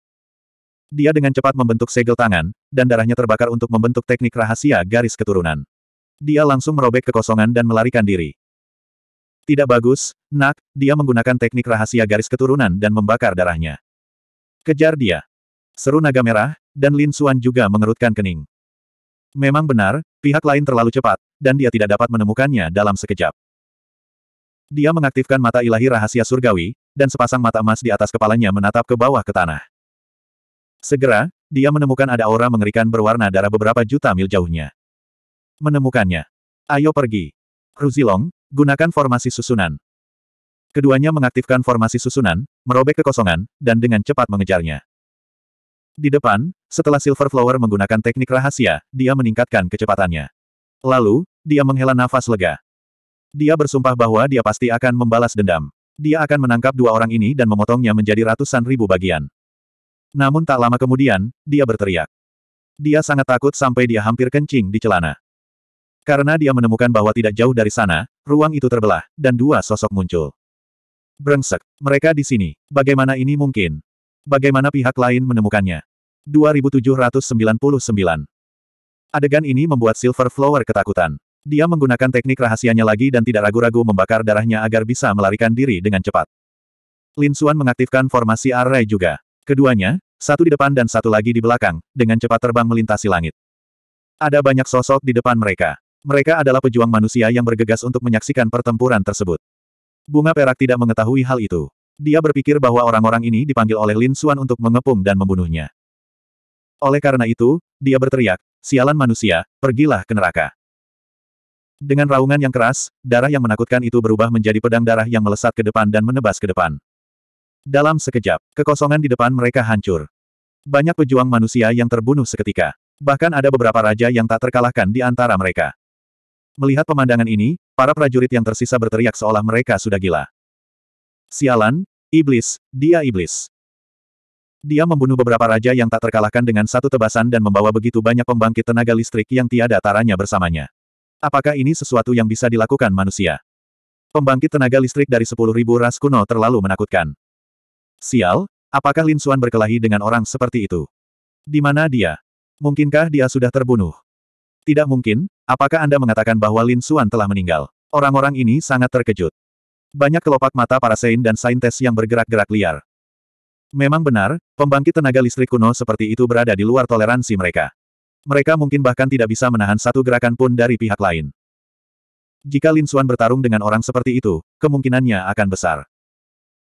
Dia dengan cepat membentuk segel tangan, dan darahnya terbakar untuk membentuk teknik rahasia garis keturunan. Dia langsung merobek kekosongan dan melarikan diri. Tidak bagus, nak, dia menggunakan teknik rahasia garis keturunan dan membakar darahnya. Kejar dia. Seru naga merah, dan Lin Suan juga mengerutkan kening. Memang benar, pihak lain terlalu cepat, dan dia tidak dapat menemukannya dalam sekejap. Dia mengaktifkan mata ilahi rahasia surgawi, dan sepasang mata emas di atas kepalanya menatap ke bawah ke tanah. Segera, dia menemukan ada aura mengerikan berwarna darah beberapa juta mil jauhnya. Menemukannya. Ayo pergi. Ruzilong, gunakan formasi susunan. Keduanya mengaktifkan formasi susunan, merobek kekosongan, dan dengan cepat mengejarnya. Di depan, setelah Silver Flower menggunakan teknik rahasia, dia meningkatkan kecepatannya. Lalu, dia menghela nafas lega. Dia bersumpah bahwa dia pasti akan membalas dendam. Dia akan menangkap dua orang ini dan memotongnya menjadi ratusan ribu bagian. Namun tak lama kemudian, dia berteriak. Dia sangat takut sampai dia hampir kencing di celana. Karena dia menemukan bahwa tidak jauh dari sana, ruang itu terbelah, dan dua sosok muncul. Brengsek, mereka di sini. Bagaimana ini mungkin? Bagaimana pihak lain menemukannya? 2799. Adegan ini membuat Silver Flower ketakutan. Dia menggunakan teknik rahasianya lagi dan tidak ragu-ragu membakar darahnya agar bisa melarikan diri dengan cepat. Lin Xuan mengaktifkan formasi array juga. Keduanya, satu di depan dan satu lagi di belakang, dengan cepat terbang melintasi langit. Ada banyak sosok di depan mereka. Mereka adalah pejuang manusia yang bergegas untuk menyaksikan pertempuran tersebut. Bunga Perak tidak mengetahui hal itu. Dia berpikir bahwa orang-orang ini dipanggil oleh Lin Xuan untuk mengepung dan membunuhnya. Oleh karena itu, dia berteriak, sialan manusia, pergilah ke neraka. Dengan raungan yang keras, darah yang menakutkan itu berubah menjadi pedang darah yang melesat ke depan dan menebas ke depan. Dalam sekejap, kekosongan di depan mereka hancur. Banyak pejuang manusia yang terbunuh seketika. Bahkan ada beberapa raja yang tak terkalahkan di antara mereka. Melihat pemandangan ini, para prajurit yang tersisa berteriak seolah mereka sudah gila. Sialan, iblis, dia iblis. Dia membunuh beberapa raja yang tak terkalahkan dengan satu tebasan dan membawa begitu banyak pembangkit tenaga listrik yang tiada taranya bersamanya. Apakah ini sesuatu yang bisa dilakukan manusia? Pembangkit tenaga listrik dari 10.000 ras kuno terlalu menakutkan. Sial, apakah Lin Xuan berkelahi dengan orang seperti itu? Di mana dia? Mungkinkah dia sudah terbunuh? Tidak mungkin, apakah Anda mengatakan bahwa Lin Xuan telah meninggal? Orang-orang ini sangat terkejut. Banyak kelopak mata para Sein dan saintes yang bergerak-gerak liar. Memang benar, pembangkit tenaga listrik kuno seperti itu berada di luar toleransi mereka. Mereka mungkin bahkan tidak bisa menahan satu gerakan pun dari pihak lain. Jika Lin Xuan bertarung dengan orang seperti itu, kemungkinannya akan besar.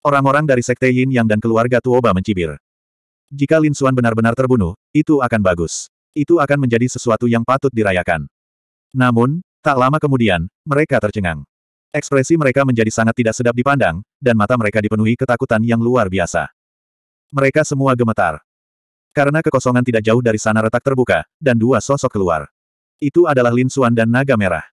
Orang-orang dari Sekte Yin Yang dan keluarga Tuoba mencibir. Jika Lin Xuan benar-benar terbunuh, itu akan bagus. Itu akan menjadi sesuatu yang patut dirayakan. Namun, tak lama kemudian, mereka tercengang. Ekspresi mereka menjadi sangat tidak sedap dipandang, dan mata mereka dipenuhi ketakutan yang luar biasa. Mereka semua gemetar. Karena kekosongan tidak jauh dari sana retak terbuka, dan dua sosok keluar. Itu adalah Lin Xuan dan Naga Merah.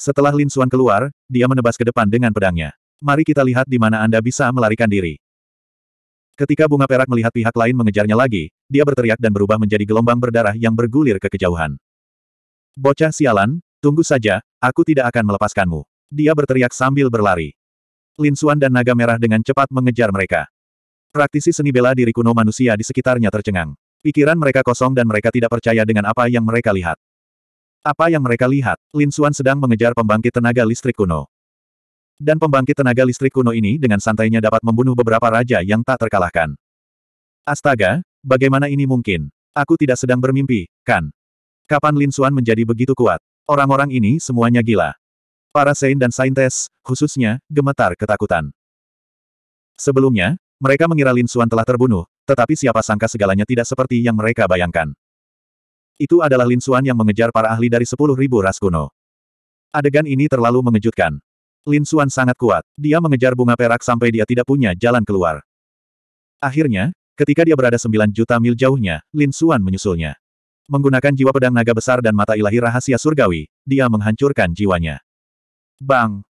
Setelah Lin Xuan keluar, dia menebas ke depan dengan pedangnya. Mari kita lihat di mana Anda bisa melarikan diri. Ketika bunga perak melihat pihak lain mengejarnya lagi, dia berteriak dan berubah menjadi gelombang berdarah yang bergulir ke kejauhan. Bocah sialan, tunggu saja, aku tidak akan melepaskanmu. Dia berteriak sambil berlari. Lin Xuan dan Naga Merah dengan cepat mengejar mereka. Praktisi seni bela diri kuno manusia di sekitarnya tercengang. Pikiran mereka kosong dan mereka tidak percaya dengan apa yang mereka lihat. Apa yang mereka lihat, Lin Xuan sedang mengejar pembangkit tenaga listrik kuno. Dan pembangkit tenaga listrik kuno ini dengan santainya dapat membunuh beberapa raja yang tak terkalahkan. Astaga, bagaimana ini mungkin? Aku tidak sedang bermimpi, kan? Kapan Lin Xuan menjadi begitu kuat? Orang-orang ini semuanya gila. Para Sein dan saintes, khususnya, gemetar ketakutan. Sebelumnya, mereka mengira Lin Xuan telah terbunuh, tetapi siapa sangka segalanya tidak seperti yang mereka bayangkan. Itu adalah Lin Xuan yang mengejar para ahli dari sepuluh ribu ras kuno. Adegan ini terlalu mengejutkan. Lin Xuan sangat kuat. Dia mengejar bunga perak sampai dia tidak punya jalan keluar. Akhirnya, ketika dia berada sembilan juta mil jauhnya, Lin Xuan menyusulnya. Menggunakan jiwa pedang naga besar dan mata ilahi rahasia surgawi, dia menghancurkan jiwanya. Bang!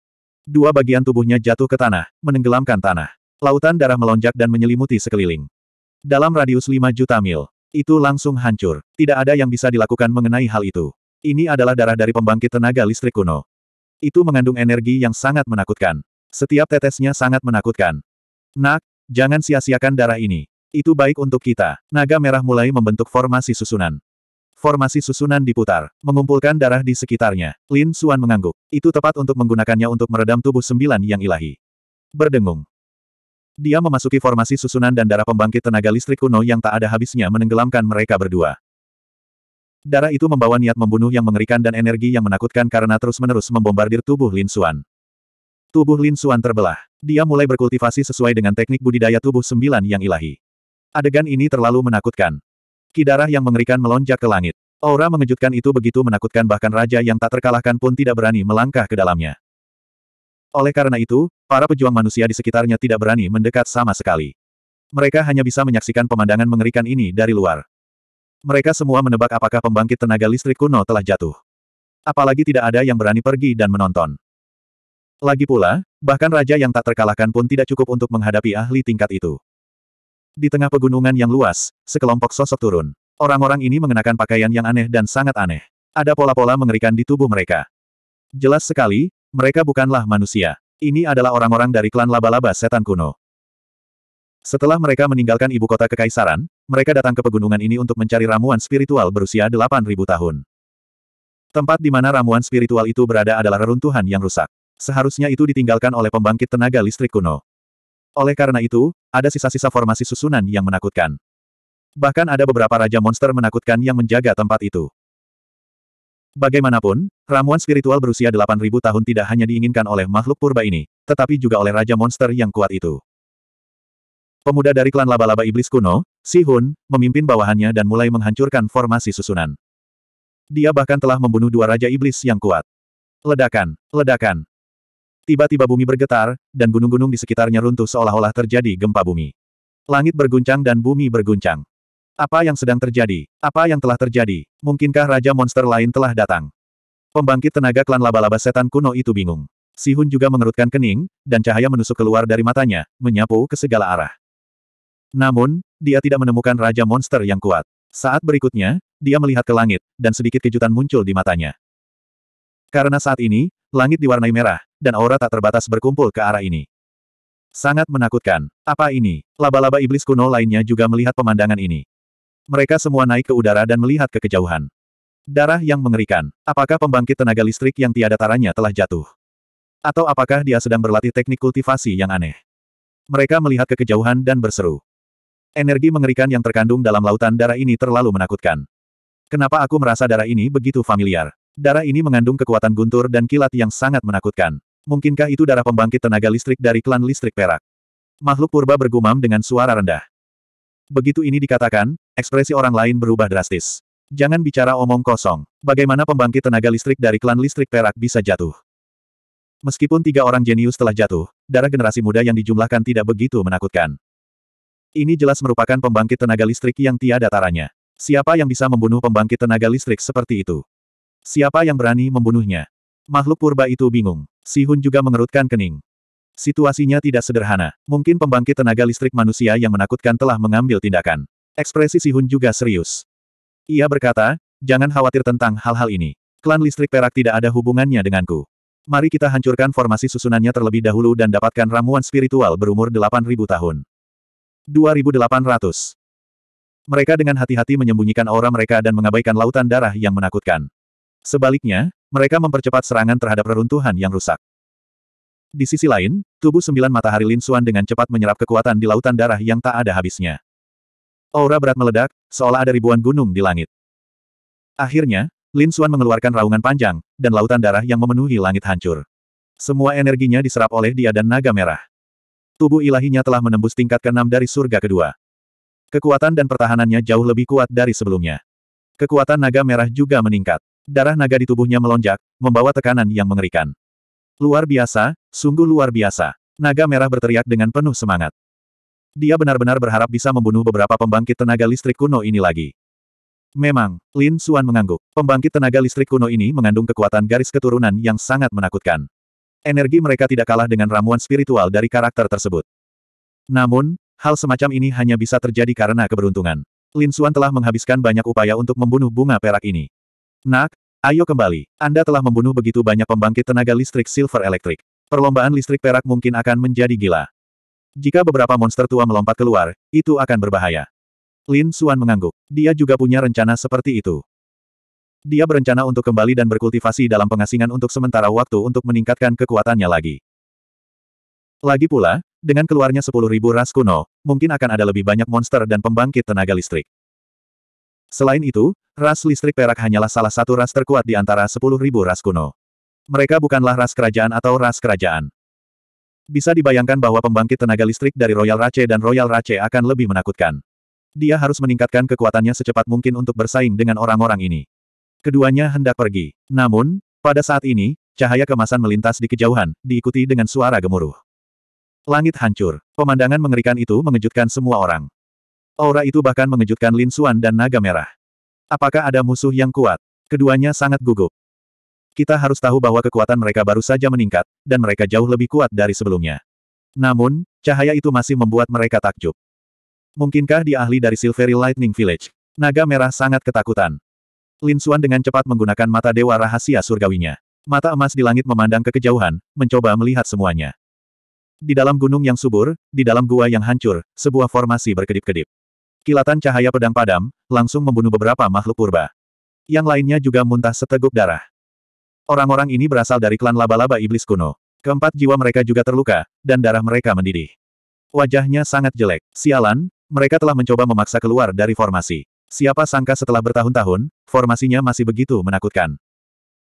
Dua bagian tubuhnya jatuh ke tanah, menenggelamkan tanah. Lautan darah melonjak dan menyelimuti sekeliling. Dalam radius 5 juta mil. Itu langsung hancur. Tidak ada yang bisa dilakukan mengenai hal itu. Ini adalah darah dari pembangkit tenaga listrik kuno. Itu mengandung energi yang sangat menakutkan. Setiap tetesnya sangat menakutkan. Nak, jangan sia-siakan darah ini. Itu baik untuk kita. Naga merah mulai membentuk formasi susunan. Formasi susunan diputar, mengumpulkan darah di sekitarnya. Lin Suan mengangguk. Itu tepat untuk menggunakannya untuk meredam tubuh sembilan yang ilahi. Berdengung. Dia memasuki formasi susunan dan darah pembangkit tenaga listrik kuno yang tak ada habisnya menenggelamkan mereka berdua. Darah itu membawa niat membunuh yang mengerikan dan energi yang menakutkan karena terus-menerus membombardir tubuh Lin Xuan. Tubuh Lin Xuan terbelah. Dia mulai berkultivasi sesuai dengan teknik budidaya tubuh sembilan yang ilahi. Adegan ini terlalu menakutkan. Kidarah yang mengerikan melonjak ke langit. Aura mengejutkan itu begitu menakutkan bahkan raja yang tak terkalahkan pun tidak berani melangkah ke dalamnya. Oleh karena itu, para pejuang manusia di sekitarnya tidak berani mendekat sama sekali. Mereka hanya bisa menyaksikan pemandangan mengerikan ini dari luar. Mereka semua menebak apakah pembangkit tenaga listrik kuno telah jatuh. Apalagi tidak ada yang berani pergi dan menonton. Lagi pula, bahkan raja yang tak terkalahkan pun tidak cukup untuk menghadapi ahli tingkat itu. Di tengah pegunungan yang luas, sekelompok sosok turun. Orang-orang ini mengenakan pakaian yang aneh dan sangat aneh. Ada pola-pola mengerikan di tubuh mereka. Jelas sekali, mereka bukanlah manusia. Ini adalah orang-orang dari klan laba-laba setan kuno. Setelah mereka meninggalkan ibu kota kekaisaran, mereka datang ke pegunungan ini untuk mencari ramuan spiritual berusia 8.000 tahun. Tempat di mana ramuan spiritual itu berada adalah reruntuhan yang rusak. Seharusnya itu ditinggalkan oleh pembangkit tenaga listrik kuno. Oleh karena itu, ada sisa-sisa formasi susunan yang menakutkan. Bahkan ada beberapa raja monster menakutkan yang menjaga tempat itu. Bagaimanapun, ramuan spiritual berusia 8000 tahun tidak hanya diinginkan oleh makhluk purba ini, tetapi juga oleh Raja Monster yang kuat itu. Pemuda dari klan laba-laba iblis kuno, Si Hun, memimpin bawahannya dan mulai menghancurkan formasi susunan. Dia bahkan telah membunuh dua Raja Iblis yang kuat. Ledakan, ledakan. Tiba-tiba bumi bergetar, dan gunung-gunung di sekitarnya runtuh seolah-olah terjadi gempa bumi. Langit berguncang dan bumi berguncang. Apa yang sedang terjadi? Apa yang telah terjadi? Mungkinkah Raja Monster lain telah datang? Pembangkit tenaga klan laba-laba setan kuno itu bingung. Si Hun juga mengerutkan kening, dan cahaya menusuk keluar dari matanya, menyapu ke segala arah. Namun, dia tidak menemukan Raja Monster yang kuat. Saat berikutnya, dia melihat ke langit, dan sedikit kejutan muncul di matanya. Karena saat ini, langit diwarnai merah, dan aura tak terbatas berkumpul ke arah ini. Sangat menakutkan. Apa ini? Laba-laba iblis kuno lainnya juga melihat pemandangan ini. Mereka semua naik ke udara dan melihat ke kejauhan. Darah yang mengerikan. Apakah pembangkit tenaga listrik yang tiada taranya telah jatuh? Atau apakah dia sedang berlatih teknik kultivasi yang aneh? Mereka melihat ke kejauhan dan berseru. Energi mengerikan yang terkandung dalam lautan darah ini terlalu menakutkan. Kenapa aku merasa darah ini begitu familiar? Darah ini mengandung kekuatan guntur dan kilat yang sangat menakutkan. Mungkinkah itu darah pembangkit tenaga listrik dari klan listrik perak? Makhluk purba bergumam dengan suara rendah. Begitu ini dikatakan, Ekspresi orang lain berubah drastis. Jangan bicara omong kosong. Bagaimana pembangkit tenaga listrik dari klan listrik perak bisa jatuh? Meskipun tiga orang jenius telah jatuh, darah generasi muda yang dijumlahkan tidak begitu menakutkan. Ini jelas merupakan pembangkit tenaga listrik yang tiada taranya. Siapa yang bisa membunuh pembangkit tenaga listrik seperti itu? Siapa yang berani membunuhnya? Makhluk purba itu bingung. Si Hun juga mengerutkan kening. Situasinya tidak sederhana. Mungkin pembangkit tenaga listrik manusia yang menakutkan telah mengambil tindakan. Ekspresi Sihun juga serius. Ia berkata, jangan khawatir tentang hal-hal ini. Klan listrik perak tidak ada hubungannya denganku. Mari kita hancurkan formasi susunannya terlebih dahulu dan dapatkan ramuan spiritual berumur 8.000 tahun. 2800. Mereka dengan hati-hati menyembunyikan aura mereka dan mengabaikan lautan darah yang menakutkan. Sebaliknya, mereka mempercepat serangan terhadap reruntuhan yang rusak. Di sisi lain, tubuh sembilan matahari Lin Xuan dengan cepat menyerap kekuatan di lautan darah yang tak ada habisnya. Aura berat meledak, seolah ada ribuan gunung di langit. Akhirnya, Lin Xuan mengeluarkan raungan panjang, dan lautan darah yang memenuhi langit hancur. Semua energinya diserap oleh dia dan naga merah. Tubuh ilahinya telah menembus tingkat keenam dari surga kedua. Kekuatan dan pertahanannya jauh lebih kuat dari sebelumnya. Kekuatan naga merah juga meningkat. Darah naga di tubuhnya melonjak, membawa tekanan yang mengerikan. Luar biasa, sungguh luar biasa. Naga merah berteriak dengan penuh semangat. Dia benar-benar berharap bisa membunuh beberapa pembangkit tenaga listrik kuno ini lagi. Memang, Lin Suan mengangguk. Pembangkit tenaga listrik kuno ini mengandung kekuatan garis keturunan yang sangat menakutkan. Energi mereka tidak kalah dengan ramuan spiritual dari karakter tersebut. Namun, hal semacam ini hanya bisa terjadi karena keberuntungan. Lin Suan telah menghabiskan banyak upaya untuk membunuh bunga perak ini. Nak, ayo kembali. Anda telah membunuh begitu banyak pembangkit tenaga listrik silver elektrik. Perlombaan listrik perak mungkin akan menjadi gila. Jika beberapa monster tua melompat keluar, itu akan berbahaya. Lin Suan mengangguk. Dia juga punya rencana seperti itu. Dia berencana untuk kembali dan berkultivasi dalam pengasingan untuk sementara waktu untuk meningkatkan kekuatannya lagi. Lagi pula, dengan keluarnya 10.000 ras kuno, mungkin akan ada lebih banyak monster dan pembangkit tenaga listrik. Selain itu, ras listrik perak hanyalah salah satu ras terkuat di antara 10.000 ras kuno. Mereka bukanlah ras kerajaan atau ras kerajaan. Bisa dibayangkan bahwa pembangkit tenaga listrik dari Royal Rache dan Royal Rache akan lebih menakutkan. Dia harus meningkatkan kekuatannya secepat mungkin untuk bersaing dengan orang-orang ini. Keduanya hendak pergi. Namun, pada saat ini, cahaya kemasan melintas di kejauhan, diikuti dengan suara gemuruh. Langit hancur. Pemandangan mengerikan itu mengejutkan semua orang. Aura itu bahkan mengejutkan Lin Suan dan Naga Merah. Apakah ada musuh yang kuat? Keduanya sangat gugup. Kita harus tahu bahwa kekuatan mereka baru saja meningkat, dan mereka jauh lebih kuat dari sebelumnya. Namun, cahaya itu masih membuat mereka takjub. Mungkinkah di ahli dari Silvery Lightning Village? Naga merah sangat ketakutan. Lin Xuan dengan cepat menggunakan mata dewa rahasia surgawinya. Mata emas di langit memandang ke kejauhan, mencoba melihat semuanya. Di dalam gunung yang subur, di dalam gua yang hancur, sebuah formasi berkedip-kedip. Kilatan cahaya pedang padam, langsung membunuh beberapa makhluk purba. Yang lainnya juga muntah seteguk darah. Orang-orang ini berasal dari klan laba-laba iblis kuno. Keempat jiwa mereka juga terluka, dan darah mereka mendidih. Wajahnya sangat jelek. Sialan, mereka telah mencoba memaksa keluar dari formasi. Siapa sangka setelah bertahun-tahun, formasinya masih begitu menakutkan.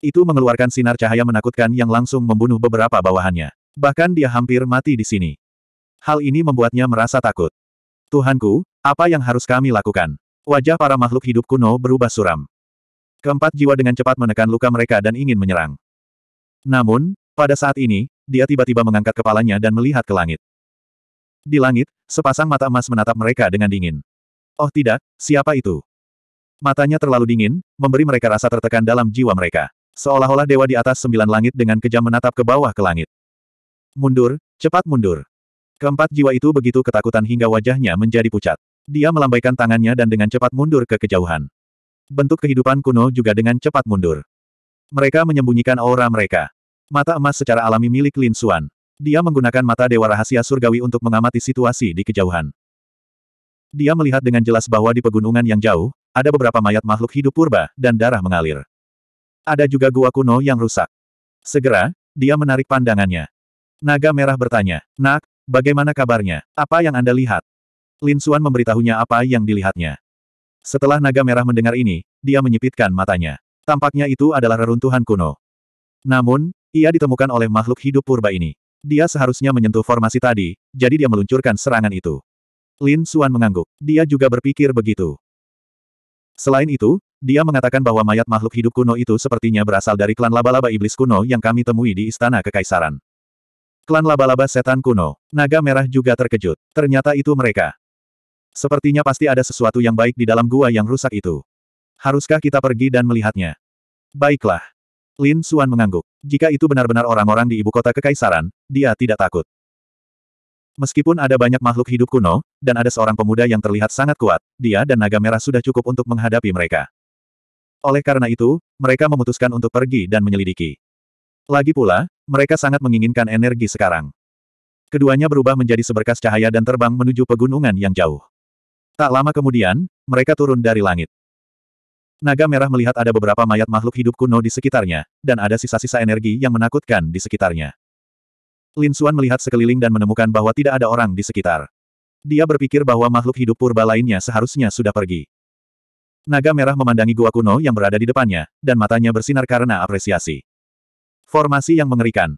Itu mengeluarkan sinar cahaya menakutkan yang langsung membunuh beberapa bawahannya. Bahkan dia hampir mati di sini. Hal ini membuatnya merasa takut. Tuhanku, apa yang harus kami lakukan? Wajah para makhluk hidup kuno berubah suram. Keempat jiwa dengan cepat menekan luka mereka dan ingin menyerang. Namun, pada saat ini, dia tiba-tiba mengangkat kepalanya dan melihat ke langit. Di langit, sepasang mata emas menatap mereka dengan dingin. Oh tidak, siapa itu? Matanya terlalu dingin, memberi mereka rasa tertekan dalam jiwa mereka. Seolah-olah dewa di atas sembilan langit dengan kejam menatap ke bawah ke langit. Mundur, cepat mundur. Keempat jiwa itu begitu ketakutan hingga wajahnya menjadi pucat. Dia melambaikan tangannya dan dengan cepat mundur ke kejauhan bentuk kehidupan kuno juga dengan cepat mundur. Mereka menyembunyikan aura mereka. Mata emas secara alami milik Lin Xuan. Dia menggunakan mata dewa rahasia surgawi untuk mengamati situasi di kejauhan. Dia melihat dengan jelas bahwa di pegunungan yang jauh, ada beberapa mayat makhluk hidup purba, dan darah mengalir. Ada juga gua kuno yang rusak. Segera, dia menarik pandangannya. Naga merah bertanya, Nak, bagaimana kabarnya? Apa yang Anda lihat? Lin Xuan memberitahunya apa yang dilihatnya. Setelah naga merah mendengar ini, dia menyipitkan matanya. Tampaknya itu adalah reruntuhan kuno. Namun, ia ditemukan oleh makhluk hidup purba ini. Dia seharusnya menyentuh formasi tadi, jadi dia meluncurkan serangan itu. Lin Suan mengangguk. Dia juga berpikir begitu. Selain itu, dia mengatakan bahwa mayat makhluk hidup kuno itu sepertinya berasal dari klan laba-laba iblis kuno yang kami temui di Istana Kekaisaran. Klan laba-laba setan kuno, naga merah juga terkejut. Ternyata itu mereka. Sepertinya pasti ada sesuatu yang baik di dalam gua yang rusak itu. Haruskah kita pergi dan melihatnya? Baiklah. Lin Suan mengangguk. Jika itu benar-benar orang-orang di ibu kota kekaisaran, dia tidak takut. Meskipun ada banyak makhluk hidup kuno, dan ada seorang pemuda yang terlihat sangat kuat, dia dan naga merah sudah cukup untuk menghadapi mereka. Oleh karena itu, mereka memutuskan untuk pergi dan menyelidiki. Lagi pula, mereka sangat menginginkan energi sekarang. Keduanya berubah menjadi seberkas cahaya dan terbang menuju pegunungan yang jauh. Tak lama kemudian, mereka turun dari langit. Naga merah melihat ada beberapa mayat makhluk hidup kuno di sekitarnya, dan ada sisa-sisa energi yang menakutkan di sekitarnya. Lin Xuan melihat sekeliling dan menemukan bahwa tidak ada orang di sekitar. Dia berpikir bahwa makhluk hidup purba lainnya seharusnya sudah pergi. Naga merah memandangi gua kuno yang berada di depannya, dan matanya bersinar karena apresiasi. Formasi yang mengerikan.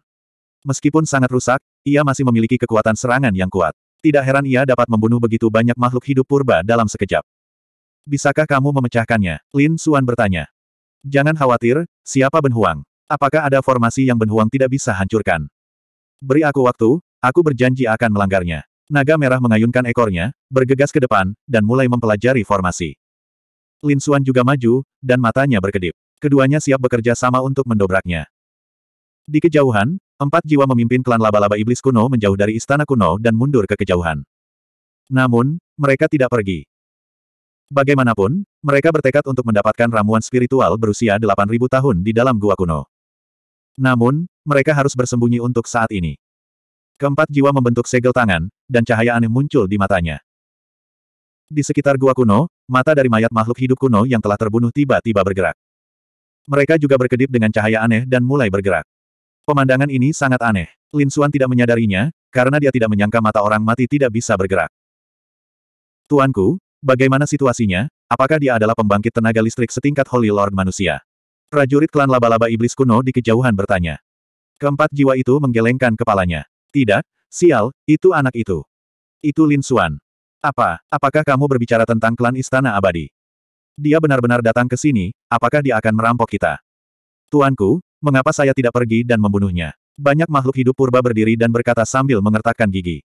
Meskipun sangat rusak, ia masih memiliki kekuatan serangan yang kuat. Tidak heran ia dapat membunuh begitu banyak makhluk hidup purba dalam sekejap. Bisakah kamu memecahkannya? Lin Suan bertanya. Jangan khawatir, siapa Ben Apakah ada formasi yang Ben tidak bisa hancurkan? Beri aku waktu, aku berjanji akan melanggarnya. Naga merah mengayunkan ekornya, bergegas ke depan, dan mulai mempelajari formasi. Lin Suan juga maju, dan matanya berkedip. Keduanya siap bekerja sama untuk mendobraknya. Di kejauhan, empat jiwa memimpin klan laba-laba iblis kuno menjauh dari istana kuno dan mundur ke kejauhan. Namun, mereka tidak pergi. Bagaimanapun, mereka bertekad untuk mendapatkan ramuan spiritual berusia 8.000 tahun di dalam gua kuno. Namun, mereka harus bersembunyi untuk saat ini. Keempat jiwa membentuk segel tangan, dan cahaya aneh muncul di matanya. Di sekitar gua kuno, mata dari mayat makhluk hidup kuno yang telah terbunuh tiba-tiba bergerak. Mereka juga berkedip dengan cahaya aneh dan mulai bergerak. Pemandangan ini sangat aneh. Lin Suan tidak menyadarinya, karena dia tidak menyangka mata orang mati tidak bisa bergerak. Tuanku, bagaimana situasinya? Apakah dia adalah pembangkit tenaga listrik setingkat Holy Lord manusia? Prajurit klan laba-laba iblis kuno di kejauhan bertanya. Keempat jiwa itu menggelengkan kepalanya. Tidak, sial, itu anak itu. Itu Lin Suan. Apa, apakah kamu berbicara tentang klan istana abadi? Dia benar-benar datang ke sini, apakah dia akan merampok kita? Tuanku, mengapa saya tidak pergi dan membunuhnya? Banyak makhluk hidup purba berdiri dan berkata sambil mengertakkan gigi.